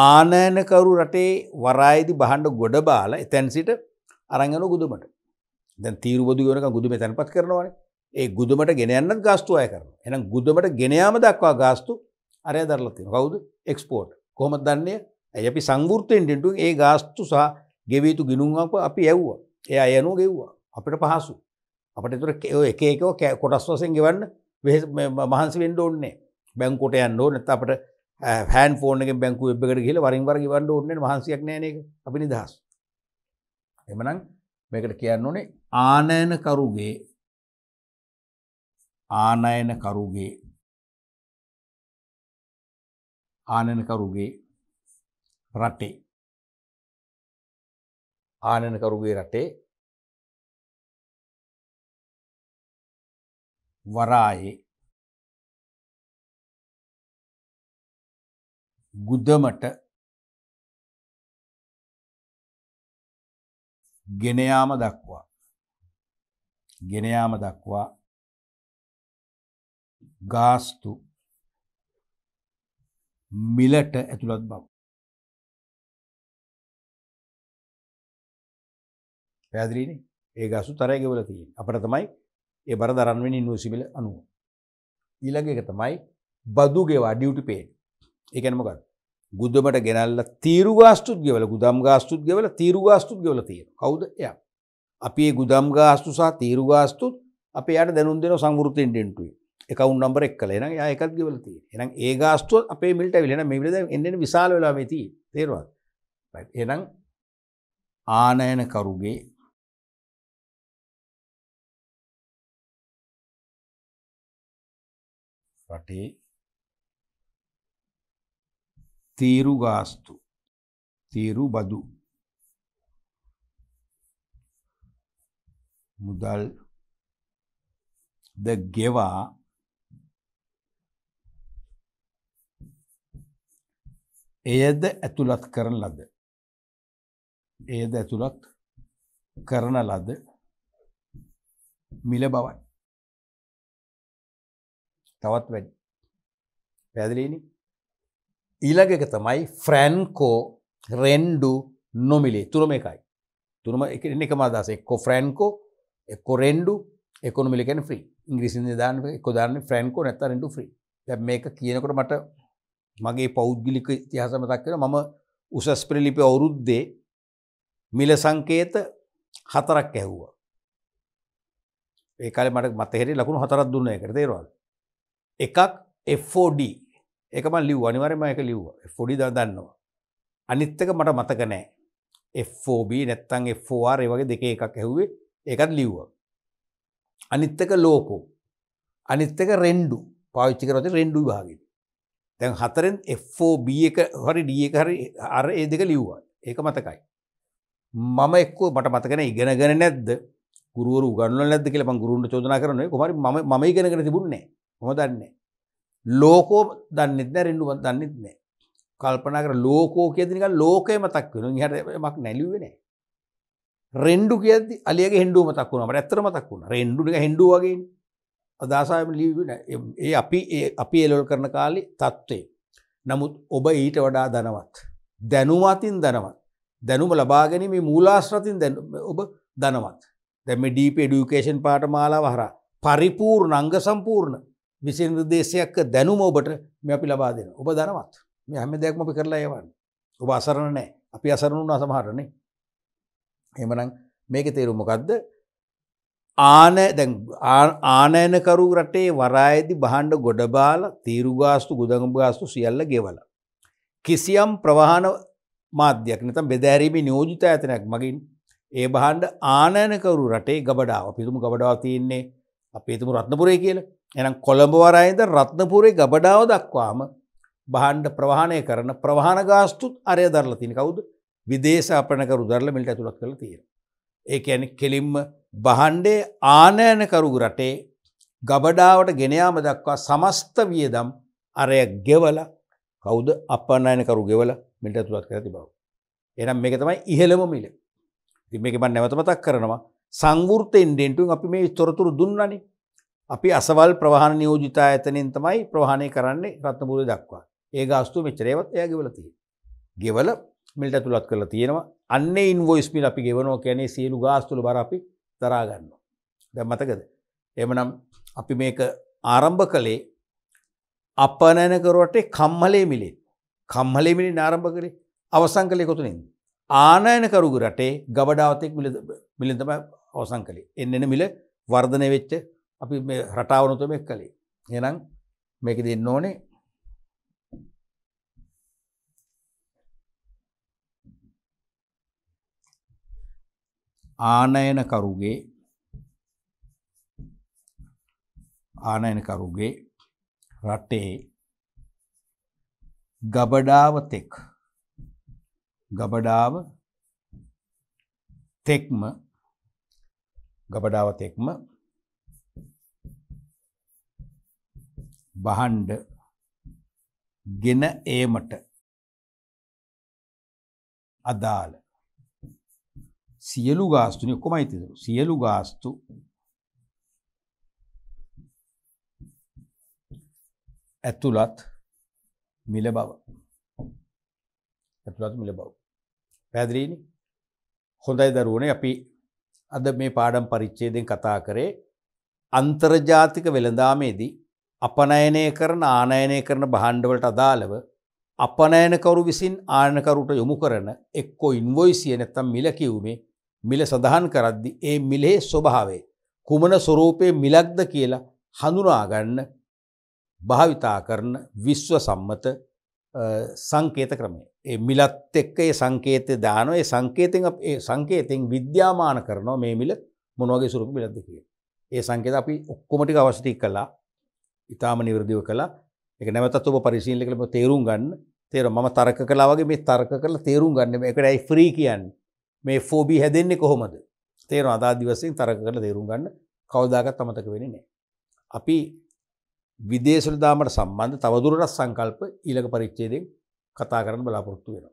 ආනෑනකරු රටේ වරායිදි බහන්ඩ ගොඩ බාල එතැන් සිට අරංගන ගුදුමට දැ තීරුබදු ගනක ගුදුම තැන්පත් කරනවන ඒ ගුදුමට ගෙනයන්නත් ගාස්තු අය කරන එන ගුදමට ගෙනයාම දක්වා ගාස්තු අරය දරලතින කවුද එක්ස්පෝට් කොමත් දන්නේ ඇය අපි සංවෘතයෙන් ටෙන්ටු ඒ ගාස්තු සහ ගෙවීතු ගිනුම්ප අපි ඇව්වා එයා යනෝ ගෙව්වා අපිට පහසු අපට තුර කෙව එකකෝ කෑ කොටස් වසෙන් ගෙවන්න වෙහ මහන්සි වෙන්ඩ ඕන්නේ බැංකොට යන්න ඕ නැත අපට පෑන් ෆෝර්නක බැංකු එබ්බකට කියල වරින් වර වන්න ඕන්න වහන්සයක් නෑනක අපි නිදහස් එමනම් මේකට කියන්න ඕනේ ආනයන කරුගේ ආනයන කරුගේ ආනන කරුගේ රටේ ආනන කරුගේ රටේ වරායේ ගුදමට ගෙනයාම දක්වා ගෙනයාම දක්වා ගාස්තු මිලට ඇතුළත් බව පැදිරීන ඒ ගසු තරය ගෙවල තියෙන් අපට තමයි ඒ බර දරන්වෙනි නූසිමිල අනුව ඊළඟ එක තමයි බදුගෙවා ඩියුටි පේට ඒකනමකක් ගුද්දමට ගෙනල්ල තීරු ගාස්තුත් ගෙවල ගුදම් ගාස්තුත් ගෙවල තීරු ගාස්තුත් ගෙවල තියෙන කවුද එය අපේ ගුදම් ගාස්තු සහ තීරු ගාස්තුත් අප යට දැනුන් දෙන සංවෘතෙන් ඩෙන්ටුයි එකවුන් නම්බර එක් කලන යකත් ගෙවල තිය එනම් ඒ ගාස්තුව අපේ මිට වෙලෙන මෙවිලද එන්න විශාල වෙලා වෙති තේරවා එනම් ආනයන කරුගේ රටේ తీరుగాస్తు తీరుబదు முதல் த கெவா එයද ඇතුළත් කරන ලද එයද ඇතුළත් කරන ලද මිල බවයි තවත් වැඩ පැදලීනි ඊළඟක තමයි ෆ්‍රැන්කෝ රෙන්ඩු නොමිලේ තුරම එකයි තුරම එක මදස එක්කෝ ෆ්‍රැන්කෝ එක්කො රෙන්ඩු එකොනමිලිකෙන් ්‍රී ඉංග්‍රිසින් දාන කොදාන ෆ්‍රැන්කෝ නැත රෙන්ඩු ්‍රී ැ මේක කියනකොට මට මගේ පෞද්ගිලික තිහසමතක්කෙන මම උසස් ප්‍රලිපි අවුරුද්දේ මිල සංකේත හතරක් ඇැව්වා ඒකල මට මතෙරි ලකුණු හතරක් දුන්න එකට තේරවල් එකක් Fෝඩී ඒකම ලිව් අනිවරම එක ලිව්වා ෆොඩි දන්නවා අනිත්තක මට මතක නෑ FෝB නැත්තන් FෝR වගේ දෙක එකක් ඇහුවේ ඒකත් ලිව්ව අනිත්තක ලෝකෝ අනිත්තක රෙන්ඩු පාවිච්චි කරත රෙන්ඩු භාගෙන තැන් හතරෙන් FෝB එක හරි ඩිය හරි අර ඒ දෙක ලිව්වා ඒක මතකයි මම එක්කෝ මට මතකන ඉගෙනගෙන නැද්ද ගුරුවරු ගන්න නැද කියලපන් ගුරුන්ට චෝදනා කරන කොමරි ම ඉගෙනගෙන තිබුන්නේ හොදන්නේ ලෝකෝ දන්නෙත් නෑ රෙන්ඩුමත් දන්නෙත් නෑ කල්පනා කර ලෝකෝ කියදනික ලෝකය මතක් වෙන හට මක් නැලිවෙනෑ රෙන්ඩු කියද අලියගේ හෙන්ඩුව මතක් වුණට ඇතර මතක් වුණ රෙන්ඩුික හෙඩුවගේ අදාසාම ලිවෙන ඒ අපි අපි එලොල් කරන කාලි තත්ත්වේ නමුත් ඔබ ඊට වඩා දනවත් දැනුමතින් දනවත් දැනුම ලබාගෙන මේ මූලාශ්‍රතින් දැ ඔබ දනවත් දැම ඩීප ඩියුකේෂන් පාට මාලා වහර පරිපූර් නංග සම්පූර්ණ විසින් දේශයක් දැනුම ඔබට මෙ අපි ලබා දෙන ඔබ දනවත් මේ හැම දෙයක්ම අපි කරලා ඒවන්න ඔබ අසරණ නෑ අපි අසරණුන් අසමහරණේ එමනම් මේක තේරු මොකක්ද ආන ආනයනකරු රටේ වරායදි බහන්ඩ ගොඩබාල තීරුගාස්තු ගුදගම්ගාස්තු සියල්ල ගෙවල. කිසියම් ප්‍රවාහන මාධ්‍යයක් නතම් බෙදෑරීමි නියෝජිත ඇතනයක් මගින් ඒ බහන්ඩ ආනයනකරු රටේ ගබඩාව පිතුම ගබඩාව තියන්නේ අපේතුම රත්නපුරේ කියලා එනම් කොළඹවරයිද රත්නපුරේ ගබඩාව දක්වාම බහන්්ඩ ප්‍රවාණය කරන ප්‍රවාණ ගාස්තුත් අරය දරල තින කවුද විදේශාපනකරු දරලමිට ඇතුළත් කළ තියෙන. ඒක ඇන කෙලින්ම බහන්්ඩේ ආනෑනකරු රටේ ගබඩාවට ගෙනයාම දක්වා සමස්ත වියදම් අරය ගෙවල කවුද අපන්නයනකරු ගෙවල මිට ඇතුළත් කර තිබව. එනම් මේක තමයි ඉහළම මිල. තිම එක බන් නැවතමතක් කරනවා සංවෘත ඉන්ඩෙන්ටුන් අපි මේ තොරතුරු දුන්නන්නේ අපි අසවල් ප්‍රවාහන නියෝජිතා ඇතනින් තමයි ප්‍රවාහණය කරන්නේ රත්නපුරේ දක්වා. ඒ ගාස්තු මෙච්චරේවත් එයා ගෙවලා තියෙනවා. ගෙවල මිලට ඇතුළත් කරලා තියෙනවා. අන්නේ ඉන්වොයිස් මිල අපි ගෙවනවා කියන්නේ සියලු ගාස්තුල බර අපි දරා ගන්නවා. දැන් මතකද? එහෙමනම් අපි මේක ආරම්භ කළේ අපනයන කරුවටේ කම්මලේ මිලේ. කම්මලේ මිලේ ආරම්භ කළේ අවසන් කළේ කොතනින්ද? ආනයන කරුගු රටේ ගබඩාවතෙක් මිල මිලෙන් තමයි අවසන් කළේ. එන්න එන මිල වර්ධනය වෙච්ච අපි රටාවනොතමෙක් කළේ එනම් මේක දෙන්න ඕනේ ආනයන කරුගේ ආනයන කරුගේ රටේ ගබඩාව තෙක් ගබඩාව තෙක්ම ගබඩාව තෙක්ම බහන්ඩ ගෙන ඒමට අදාළ සියලු ගාස්තුනය කොමයිතිදරු සියලු ගාස්තු ඇතුළත් මිල බව ඇතුළත් මිල බව පැදිරීනි හොඳයි දරුවන අපි අද මේ පාඩම් පරිච්චේදෙන් කතා කරේ අන්තර්ජාතික වෙළඳාමේදී අපනයනය කරන ආනයනය කරන බහණ්ඩවලට අදාළව අපනයනකරු විසින් ආනකරුට යොමු කරන එක්කෝ ඉන්වොයිසිය නැත්තම් මිල කිව්මේ මිල සඳහන් කරද්දි ඒ මිලේ ස්වභාවේ කුමන ස්වරූපයේ මිලක්ද කියලා හඳුනාගන්න භාවිතා කරන විශ්ව සම්මත සංකේත ක්‍රමය. ඒ මිලත් එක්ක ඒ සංකේතය දානවා ඒ සංකේතෙන් ඒ සංකේතෙන් විද්‍යාමාන කරනවා මේ මිල මොනවගේ ස්වරූප මිලක්ද කියලා. ඒ සංකේත අපි ඔක්කොම ටික අවශ්‍ය ටික කළා. ඉතාම නිවරදිව කලා එක නැවතත් ඔබ පරිශීලනය කළම තේරුම් ගන්න තේරුම් මම තර්ක කළා වගේ මේ තර්ක කරලා තේරුම් ගන්න මේකට ඇයි ෆ්‍රී කියන්නේ මේ ෆෝබී හැදෙන්නේ කොහොමද තේරුම් අදා දිවසෙන් තර්ක කරලා තේරුම් ගන්න කවදාකවත් අමතක වෙන්නේ නැහැ අපි විදේශවල දාමට සම්බන්ධ තවදුරටත් සංකල්ප ඊළඟ පරිච්ඡේදයෙන් කතා කරන්න බලාපොරොත්තු වෙනවා